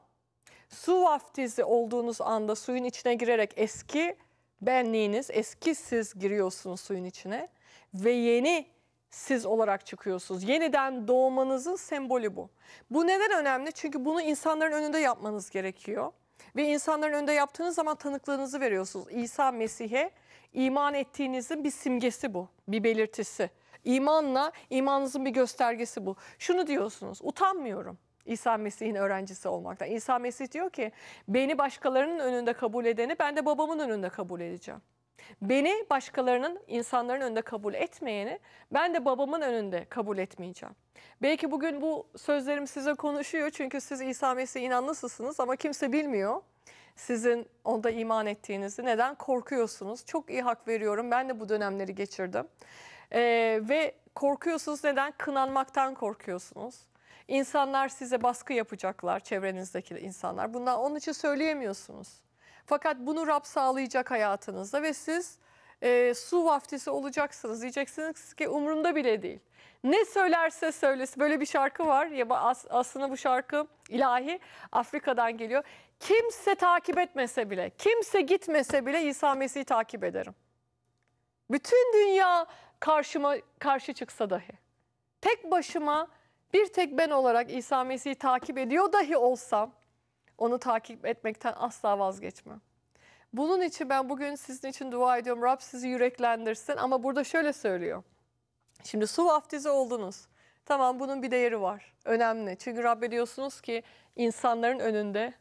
su vaftisi olduğunuz anda suyun içine girerek eski benliğiniz, eski siz giriyorsunuz suyun içine ve yeni siz olarak çıkıyorsunuz. Yeniden doğmanızın sembolü bu. Bu neden önemli? Çünkü bunu insanların önünde yapmanız gerekiyor. Ve insanların önünde yaptığınız zaman tanıklığınızı veriyorsunuz. İsa Mesih'e iman ettiğinizin bir simgesi bu, bir belirtisi. İmanla imanınızın bir göstergesi bu. Şunu diyorsunuz, utanmıyorum. İsa Mesih'in öğrencisi olmaktan. İsa Mesih diyor ki beni başkalarının önünde kabul edeni ben de babamın önünde kabul edeceğim. Beni başkalarının, insanların önünde kabul etmeyeni ben de babamın önünde kabul etmeyeceğim. Belki bugün bu sözlerim size konuşuyor çünkü siz İsa Mesih'e inanlısısınız ama kimse bilmiyor sizin onda iman ettiğinizi. Neden? Korkuyorsunuz. Çok iyi hak veriyorum. Ben de bu dönemleri geçirdim. Ee, ve korkuyorsunuz neden? Kınanmaktan korkuyorsunuz. İnsanlar size baskı yapacaklar, çevrenizdeki insanlar. Bundan onun için söyleyemiyorsunuz. Fakat bunu Rab sağlayacak hayatınızda ve siz e, su vaftisi olacaksınız. Diyeceksiniz ki umurumda bile değil. Ne söylerse söylesin. Böyle bir şarkı var ya as, aslında bu şarkı ilahi Afrika'dan geliyor. Kimse takip etmese bile, kimse gitmese bile İsa Mesih'i takip ederim. Bütün dünya karşıma karşı çıksa dahi. Tek başıma bir tek ben olarak İsa Mesih'i takip ediyor dahi olsam onu takip etmekten asla vazgeçme. Bunun için ben bugün sizin için dua ediyorum. Rab sizi yüreklendirsin ama burada şöyle söylüyor. Şimdi su vaftizi oldunuz. Tamam bunun bir değeri var. Önemli. Çünkü Rabbe diyorsunuz ki insanların önünde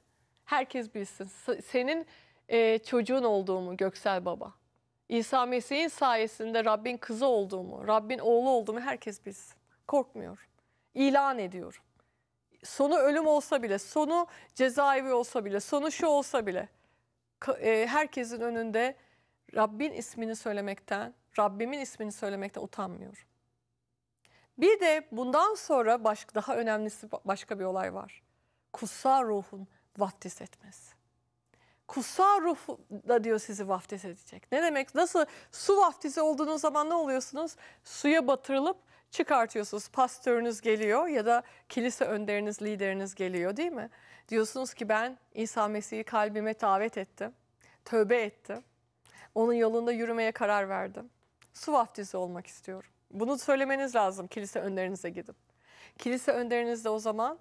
herkes bilsin. Senin e, çocuğun olduğumu göksel baba. İsa Mesih'in sayesinde Rabbin kızı olduğumu, Rabbin oğlu olduğumu herkes bilsin. Korkmuyorum. İlan ediyorum sonu ölüm olsa bile, sonu cezaevi olsa bile, sonu şu olsa bile e, herkesin önünde Rabbin ismini söylemekten, Rabbimin ismini söylemekten utanmıyorum. Bir de bundan sonra başka, daha önemlisi başka bir olay var. Kutsal ruhun vaftiz etmesi. Kutsal ruh da diyor sizi vaftiz edecek. Ne demek? Nasıl su vaftizi olduğunuz zaman ne oluyorsunuz? Suya batırılıp çıkartıyorsunuz. Pastörünüz geliyor ya da kilise önderiniz, lideriniz geliyor değil mi? Diyorsunuz ki ben İsa Mesih'i kalbime davet ettim. Tövbe ettim. Onun yolunda yürümeye karar verdim. Su vaftizi olmak istiyorum. Bunu söylemeniz lazım kilise önderinize gidip. Kilise önderiniz de o zaman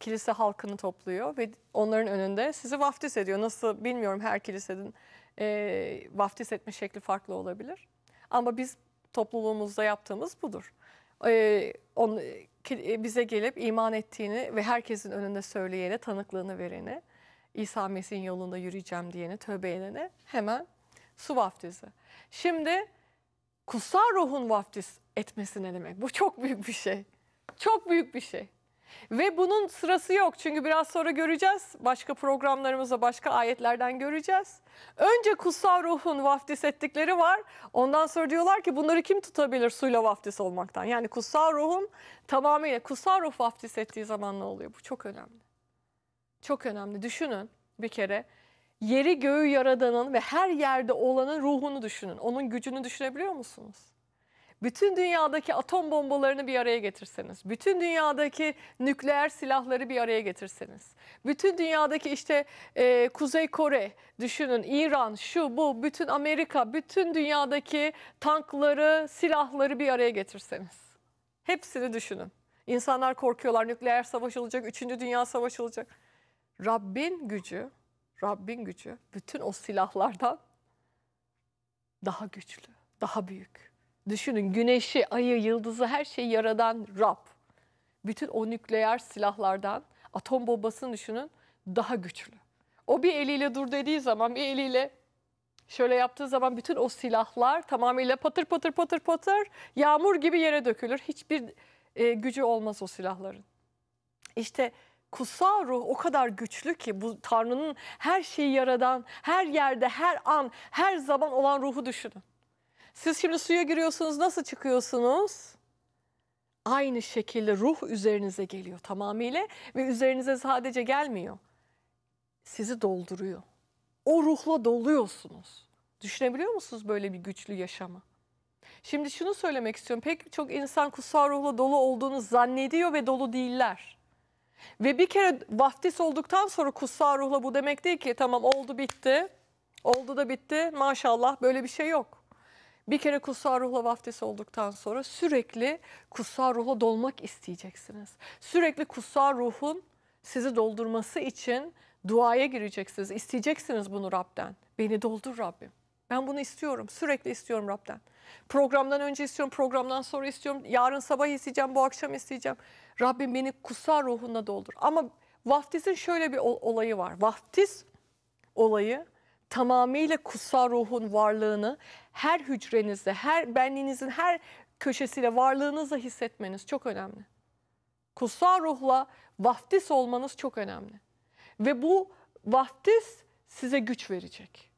kilise halkını topluyor ve onların önünde sizi vaftiz ediyor. Nasıl bilmiyorum her kilisenin e, vaftiz etme şekli farklı olabilir. Ama biz topluluğumuzda yaptığımız budur. Ee, on, e, bize gelip iman ettiğini ve herkesin önünde söyleyene, tanıklığını vereni, İsa Mesih'in yolunda yürüyeceğim diyene, tövbe edene hemen su vaftizi. Şimdi kutsal ruhun vaftiz etmesi ne demek? Bu çok büyük bir şey. Çok büyük bir şey. Ve bunun sırası yok çünkü biraz sonra göreceğiz. Başka programlarımızda başka ayetlerden göreceğiz. Önce kutsal ruhun vaftiz ettikleri var. Ondan sonra diyorlar ki bunları kim tutabilir suyla vaftiz olmaktan? Yani kutsal ruhun tamamıyla kutsal ruh vaftiz ettiği zaman ne oluyor? Bu çok önemli. Çok önemli. Düşünün bir kere yeri göğü yaradanın ve her yerde olanın ruhunu düşünün. Onun gücünü düşünebiliyor musunuz? bütün dünyadaki atom bombalarını bir araya getirseniz, bütün dünyadaki nükleer silahları bir araya getirseniz, bütün dünyadaki işte e, Kuzey Kore düşünün, İran, şu bu, bütün Amerika, bütün dünyadaki tankları, silahları bir araya getirseniz. Hepsini düşünün. İnsanlar korkuyorlar nükleer savaş olacak, 3. Dünya Savaşı olacak. Rabbin gücü, Rabbin gücü bütün o silahlardan daha güçlü, daha büyük düşünün güneşi, ayı, yıldızı her şeyi yaradan Rab. Bütün o nükleer silahlardan atom bombasını düşünün daha güçlü. O bir eliyle dur dediği zaman bir eliyle şöyle yaptığı zaman bütün o silahlar tamamıyla patır patır patır patır yağmur gibi yere dökülür. Hiçbir e, gücü olmaz o silahların. İşte kutsal ruh o kadar güçlü ki bu Tanrı'nın her şeyi yaradan, her yerde, her an, her zaman olan ruhu düşünün. Siz şimdi suya giriyorsunuz nasıl çıkıyorsunuz? Aynı şekilde ruh üzerinize geliyor tamamıyla ve üzerinize sadece gelmiyor. Sizi dolduruyor. O ruhla doluyorsunuz. Düşünebiliyor musunuz böyle bir güçlü yaşamı? Şimdi şunu söylemek istiyorum. Pek çok insan kutsal ruhla dolu olduğunu zannediyor ve dolu değiller. Ve bir kere vaftiz olduktan sonra kutsal ruhla bu demek değil ki tamam oldu bitti. Oldu da bitti maşallah böyle bir şey yok. Bir kere kutsal ruhla vaftiz olduktan sonra sürekli kutsal ruhla dolmak isteyeceksiniz. Sürekli kutsal ruhun sizi doldurması için duaya gireceksiniz. İsteyeceksiniz bunu Rab'den. Beni doldur Rabbim. Ben bunu istiyorum. Sürekli istiyorum Rab'den. Programdan önce istiyorum, programdan sonra istiyorum. Yarın sabah isteyeceğim, bu akşam isteyeceğim. Rabbim beni kutsal ruhunla doldur. Ama vaftizin şöyle bir olayı var. Vaftiz olayı tamamıyla kutsal ruhun varlığını her hücrenizde, her benliğinizin her köşesiyle varlığınızla hissetmeniz çok önemli. Kutsal ruhla vaftiz olmanız çok önemli. Ve bu vaftiz size güç verecek.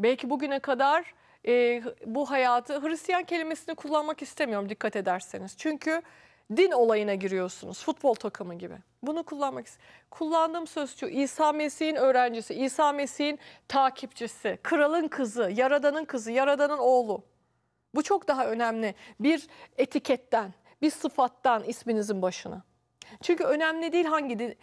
Belki bugüne kadar e, bu hayatı Hristiyan kelimesini kullanmak istemiyorum dikkat ederseniz. Çünkü din olayına giriyorsunuz futbol takımı gibi. Bunu kullanmak istiyorum. Kullandığım söz şu İsa Mesih'in öğrencisi, İsa Mesih'in takipçisi, kralın kızı, yaradanın kızı, yaradanın oğlu. Bu çok daha önemli bir etiketten, bir sıfattan isminizin başına. Çünkü önemli değil hangi din,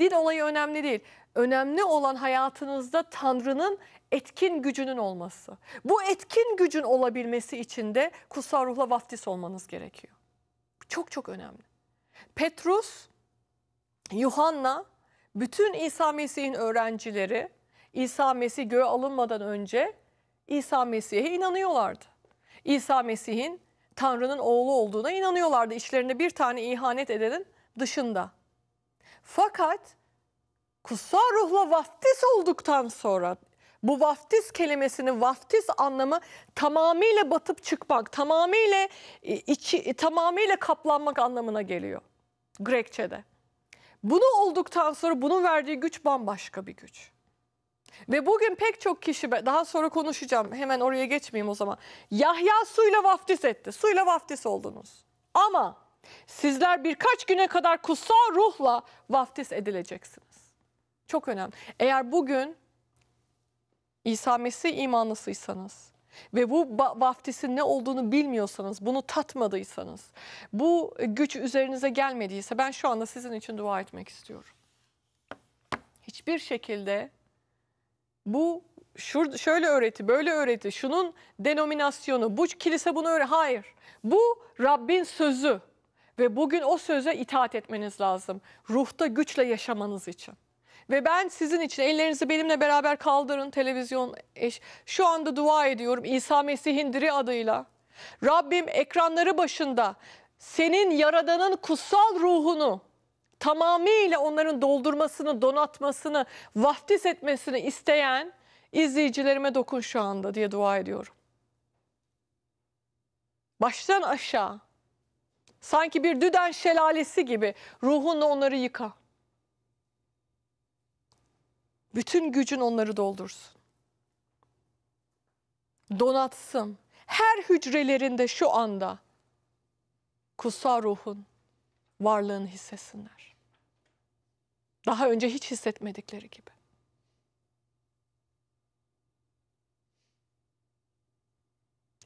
din olayı önemli değil. Önemli olan hayatınızda Tanrı'nın etkin gücünün olması. Bu etkin gücün olabilmesi için de kutsal ruhla vaftiz olmanız gerekiyor. Çok çok önemli. Petrus, Yuhanna, bütün İsa Mesih'in öğrencileri İsa Mesih göğe alınmadan önce İsa Mesih'e inanıyorlardı. İsa Mesih'in Tanrı'nın oğlu olduğuna inanıyorlardı. İçlerinde bir tane ihanet edenin dışında. Fakat kutsal ruhla vaftiz olduktan sonra bu vaftiz kelimesini vaftiz anlamı tamamıyla batıp çıkmak, tamamıyla e, içi, e, tamamıyla kaplanmak anlamına geliyor Grekçe'de. Bunu olduktan sonra bunun verdiği güç bambaşka bir güç. Ve bugün pek çok kişi, daha sonra konuşacağım hemen oraya geçmeyeyim o zaman. Yahya suyla vaftiz etti, suyla vaftiz oldunuz. Ama sizler birkaç güne kadar kutsal ruhla vaftiz edileceksiniz. Çok önemli. Eğer bugün İsa Mesih imanlısıysanız ve bu vaftisin ne olduğunu bilmiyorsanız, bunu tatmadıysanız, bu güç üzerinize gelmediyse ben şu anda sizin için dua etmek istiyorum. Hiçbir şekilde bu şur, şöyle öğreti, böyle öğreti, şunun denominasyonu, bu kilise bunu öğre. Hayır, bu Rabbin sözü ve bugün o söze itaat etmeniz lazım. Ruhta güçle yaşamanız için. Ve ben sizin için ellerinizi benimle beraber kaldırın televizyon eş. Şu anda dua ediyorum İsa Mesih'in diri adıyla. Rabbim ekranları başında senin yaradanın kutsal ruhunu tamamıyla onların doldurmasını, donatmasını, vaftiz etmesini isteyen izleyicilerime dokun şu anda diye dua ediyorum. Baştan aşağı sanki bir düden şelalesi gibi ruhunla onları yıka. Bütün gücün onları doldursun. Donatsın. Her hücrelerinde şu anda kutsal ruhun varlığını hissetsinler. Daha önce hiç hissetmedikleri gibi.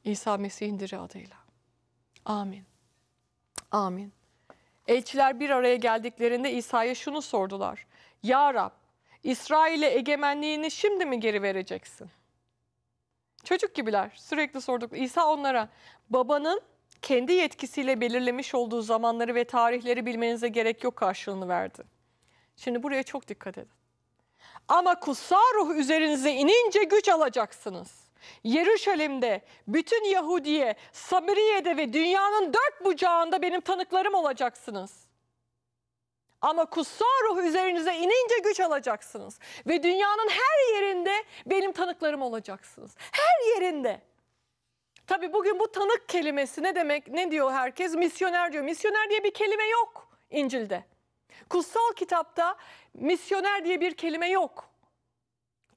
İsa Mesih'in diri adıyla. Amin. Amin. Elçiler bir araya geldiklerinde İsa'ya şunu sordular. Ya Rab İsrail'e egemenliğini şimdi mi geri vereceksin? Çocuk gibiler sürekli sorduk. İsa onlara babanın kendi yetkisiyle belirlemiş olduğu zamanları ve tarihleri bilmenize gerek yok karşılığını verdi. Şimdi buraya çok dikkat edin. Ama kutsal ruh üzerinize inince güç alacaksınız. Yeruşalim'de, bütün Yahudiye, Samiriye'de ve dünyanın dört bucağında benim tanıklarım olacaksınız.'' Ama kutsal ruh üzerinize inince güç alacaksınız. Ve dünyanın her yerinde benim tanıklarım olacaksınız. Her yerinde. Tabii bugün bu tanık kelimesi ne demek? Ne diyor herkes? Misyoner diyor. Misyoner diye bir kelime yok İncil'de. Kutsal kitapta misyoner diye bir kelime yok.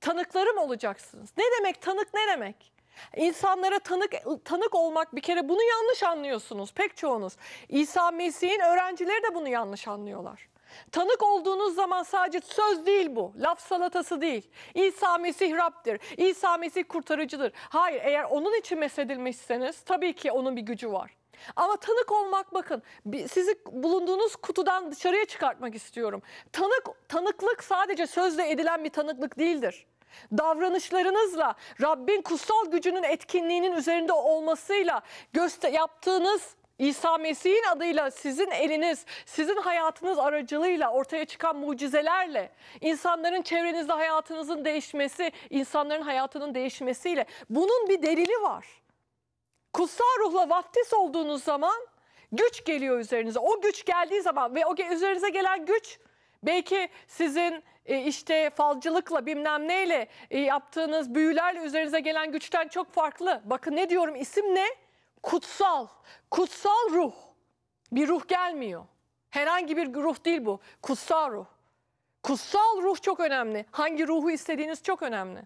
Tanıklarım olacaksınız. Ne demek tanık ne demek? İnsanlara tanık tanık olmak bir kere bunu yanlış anlıyorsunuz pek çoğunuz. İsa Mesih'in öğrencileri de bunu yanlış anlıyorlar. Tanık olduğunuz zaman sadece söz değil bu. Laf salatası değil. İsa Mesih Rab'dir. İsa Mesih kurtarıcıdır. Hayır eğer onun için mesedilmişseniz tabii ki onun bir gücü var. Ama tanık olmak bakın sizi bulunduğunuz kutudan dışarıya çıkartmak istiyorum. Tanık tanıklık sadece sözle edilen bir tanıklık değildir. Davranışlarınızla Rabbin kutsal gücünün etkinliğinin üzerinde olmasıyla göster yaptığınız İsa Mesih'in adıyla sizin eliniz, sizin hayatınız aracılığıyla ortaya çıkan mucizelerle, insanların çevrenizde hayatınızın değişmesi, insanların hayatının değişmesiyle bunun bir delili var. Kutsal ruhla vaftiz olduğunuz zaman güç geliyor üzerinize. O güç geldiği zaman ve o üzerinize gelen güç belki sizin e, işte falcılıkla bilmem neyle e, yaptığınız büyülerle üzerinize gelen güçten çok farklı. Bakın ne diyorum isim ne? kutsal, kutsal ruh. Bir ruh gelmiyor. Herhangi bir ruh değil bu. Kutsal ruh. Kutsal ruh çok önemli. Hangi ruhu istediğiniz çok önemli.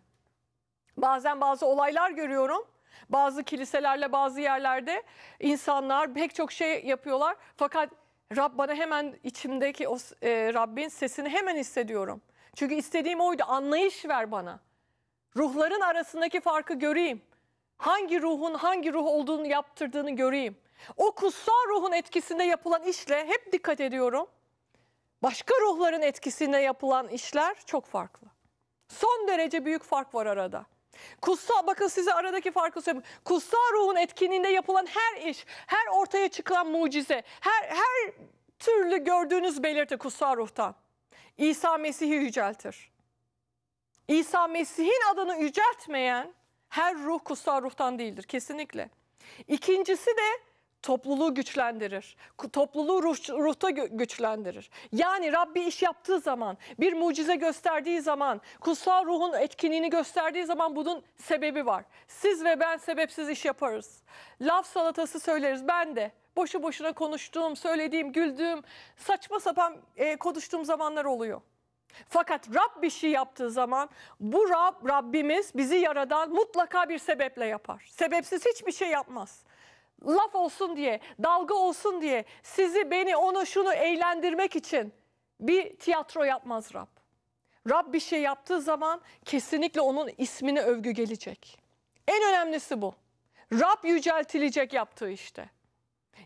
Bazen bazı olaylar görüyorum. Bazı kiliselerle bazı yerlerde insanlar pek çok şey yapıyorlar. Fakat Rab bana hemen içimdeki o e, Rabbin sesini hemen hissediyorum. Çünkü istediğim oydu. Anlayış ver bana. Ruhların arasındaki farkı göreyim hangi ruhun hangi ruh olduğunu yaptırdığını göreyim. O kutsal ruhun etkisinde yapılan işle hep dikkat ediyorum. Başka ruhların etkisinde yapılan işler çok farklı. Son derece büyük fark var arada. Kutsal bakın size aradaki farkı söyleyeyim. Kutsal ruhun etkinliğinde yapılan her iş, her ortaya çıkan mucize, her her türlü gördüğünüz belirti kutsal ruhtan. İsa Mesih'i yüceltir. İsa Mesih'in adını yüceltmeyen her ruh kutsal ruhtan değildir kesinlikle. İkincisi de topluluğu güçlendirir. Topluluğu ruh, ruhta güçlendirir. Yani Rabbi iş yaptığı zaman, bir mucize gösterdiği zaman, kutsal ruhun etkinliğini gösterdiği zaman bunun sebebi var. Siz ve ben sebepsiz iş yaparız. Laf salatası söyleriz ben de. Boşu boşuna konuştuğum, söylediğim, güldüğüm, saçma sapan e, konuştuğum zamanlar oluyor. Fakat Rab bir şey yaptığı zaman bu Rab, Rabbimiz bizi yaradan mutlaka bir sebeple yapar. Sebepsiz hiçbir şey yapmaz. Laf olsun diye, dalga olsun diye, sizi, beni, onu, şunu eğlendirmek için bir tiyatro yapmaz Rab. Rab bir şey yaptığı zaman kesinlikle onun ismine övgü gelecek. En önemlisi bu. Rab yüceltilecek yaptığı işte.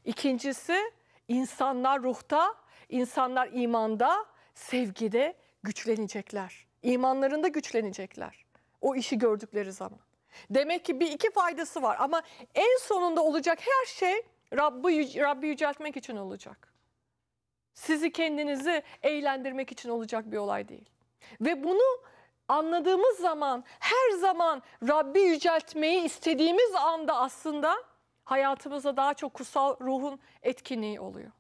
İkincisi insanlar ruhta, insanlar imanda, sevgide güçlenecekler. İmanlarında güçlenecekler. O işi gördükleri zaman. Demek ki bir iki faydası var ama en sonunda olacak her şey Rabbi, Rabbi yüceltmek için olacak. Sizi kendinizi eğlendirmek için olacak bir olay değil. Ve bunu anladığımız zaman her zaman Rabbi yüceltmeyi istediğimiz anda aslında hayatımızda daha çok kutsal ruhun etkinliği oluyor.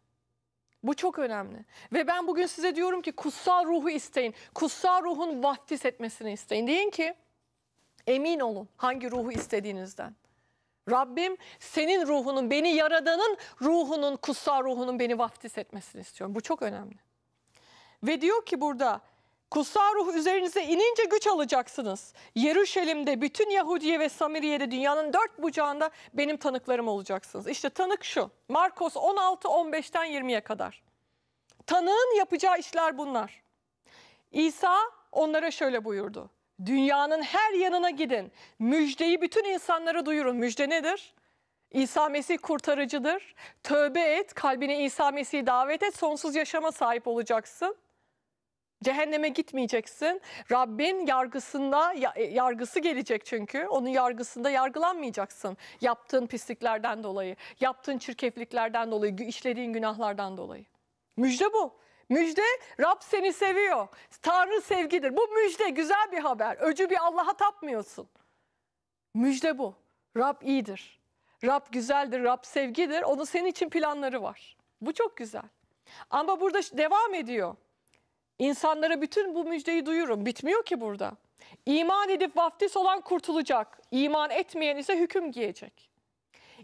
Bu çok önemli. Ve ben bugün size diyorum ki kutsal ruhu isteyin. Kutsal ruhun vaftiz etmesini isteyin. Deyin ki emin olun hangi ruhu istediğinizden. Rabbim senin ruhunun, beni yaradanın ruhunun, kutsal ruhunun beni vaftiz etmesini istiyorum. Bu çok önemli. Ve diyor ki burada Kutsal ruh üzerinize inince güç alacaksınız. Yeruşalim'de, bütün Yahudiye ve Samiriye'de dünyanın dört bucağında benim tanıklarım olacaksınız. İşte tanık şu. Markos 16-15'ten 20'ye kadar. Tanığın yapacağı işler bunlar. İsa onlara şöyle buyurdu. Dünyanın her yanına gidin. Müjdeyi bütün insanlara duyurun. Müjde nedir? İsa Mesih kurtarıcıdır. Tövbe et, kalbine İsa Mesih'i davet et, sonsuz yaşama sahip olacaksın. Cehenneme gitmeyeceksin. Rabbin yargısında e, yargısı gelecek çünkü. Onun yargısında yargılanmayacaksın. Yaptığın pisliklerden dolayı, yaptığın çirkefliklerden dolayı, işlediğin günahlardan dolayı. Müjde bu. Müjde Rab seni seviyor. Tanrı sevgidir. Bu müjde güzel bir haber. Öcü bir Allah'a tapmıyorsun. Müjde bu. Rab iyidir. Rab güzeldir, Rab sevgidir. Onun senin için planları var. Bu çok güzel. Ama burada devam ediyor. İnsanlara bütün bu müjdeyi duyurun. Bitmiyor ki burada. İman edip vaftiz olan kurtulacak. İman etmeyen ise hüküm giyecek.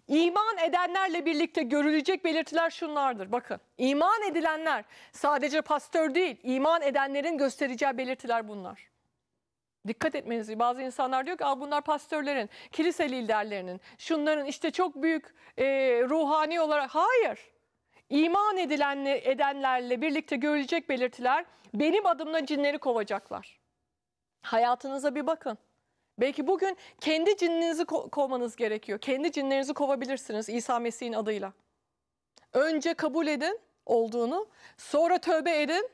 İman edenlerle birlikte görülecek belirtiler şunlardır. Bakın iman edilenler sadece pastör değil iman edenlerin göstereceği belirtiler bunlar. Dikkat etmenizi bazı insanlar diyor ki bunlar pastörlerin, kilise liderlerinin, şunların işte çok büyük e, ruhani olarak. Hayır iman edilenle, edenlerle birlikte görülecek belirtiler benim adımla cinleri kovacaklar. Hayatınıza bir bakın. Belki bugün kendi cinninizi ko- kovmanız gerekiyor. Kendi cinlerinizi kovabilirsiniz İsa Mesih'in adıyla. Önce kabul edin olduğunu, sonra tövbe edin,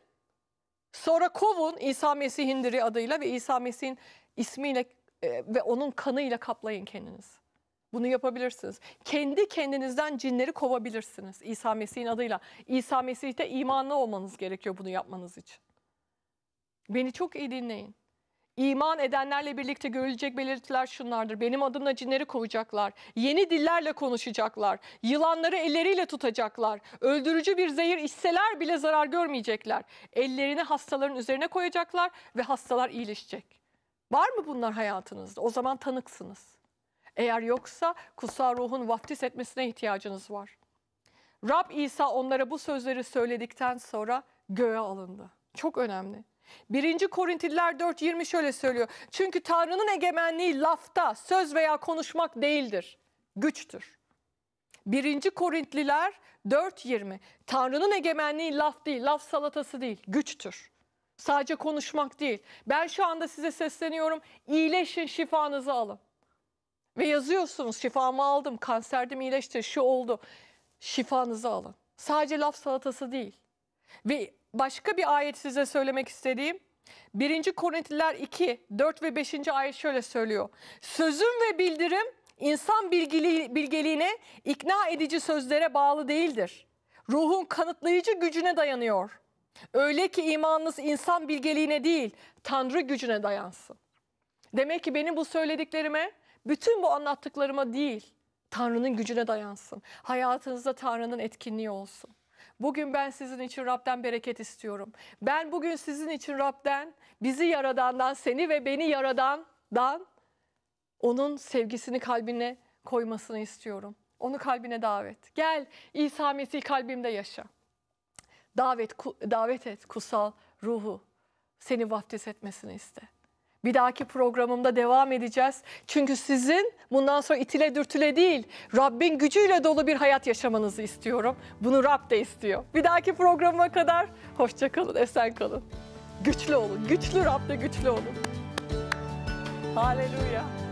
sonra kovun İsa Mesih'indir adıyla ve İsa Mesih'in ismiyle e, ve onun kanıyla kaplayın kendinizi. Bunu yapabilirsiniz. Kendi kendinizden cinleri kovabilirsiniz İsa Mesih'in adıyla. İsa Mesih'te imanlı olmanız gerekiyor bunu yapmanız için. Beni çok iyi dinleyin. İman edenlerle birlikte görülecek belirtiler şunlardır. Benim adımla cinleri kovacaklar. Yeni dillerle konuşacaklar. Yılanları elleriyle tutacaklar. Öldürücü bir zehir içseler bile zarar görmeyecekler. Ellerini hastaların üzerine koyacaklar ve hastalar iyileşecek. Var mı bunlar hayatınızda? O zaman tanıksınız. Eğer yoksa kutsal ruhun vaftiz etmesine ihtiyacınız var. Rab İsa onlara bu sözleri söyledikten sonra göğe alındı. Çok önemli. 1. Korintililer 4.20 şöyle söylüyor. Çünkü Tanrı'nın egemenliği lafta, söz veya konuşmak değildir. Güçtür. 1. Korintliler 4.20 Tanrı'nın egemenliği laf değil, laf salatası değil, güçtür. Sadece konuşmak değil. Ben şu anda size sesleniyorum. İyileşin, şifanızı alın. Ve yazıyorsunuz şifamı aldım, kanserdim iyileşti, şu oldu. Şifanızı alın. Sadece laf salatası değil. Ve başka bir ayet size söylemek istediğim. 1. Korintiler 2, 4 ve 5. ayet şöyle söylüyor. Sözüm ve bildirim insan bilgili, bilgeliğine ikna edici sözlere bağlı değildir. Ruhun kanıtlayıcı gücüne dayanıyor. Öyle ki imanınız insan bilgeliğine değil, Tanrı gücüne dayansın. Demek ki benim bu söylediklerime bütün bu anlattıklarıma değil, Tanrı'nın gücüne dayansın. Hayatınızda Tanrı'nın etkinliği olsun. Bugün ben sizin için Rab'den bereket istiyorum. Ben bugün sizin için Rab'den, bizi yaradandan, seni ve beni yaradandan onun sevgisini kalbine koymasını istiyorum. Onu kalbine davet. Gel İsa Mesih kalbimde yaşa. Davet davet et kutsal ruhu seni vaftiz etmesini iste. Bir dahaki programımda devam edeceğiz. Çünkü sizin bundan sonra itile dürtüle değil, Rabbin gücüyle dolu bir hayat yaşamanızı istiyorum. Bunu Rab de istiyor. Bir dahaki programa kadar hoşçakalın, esen kalın. Güçlü olun, güçlü Rab'de güçlü olun. Haleluya.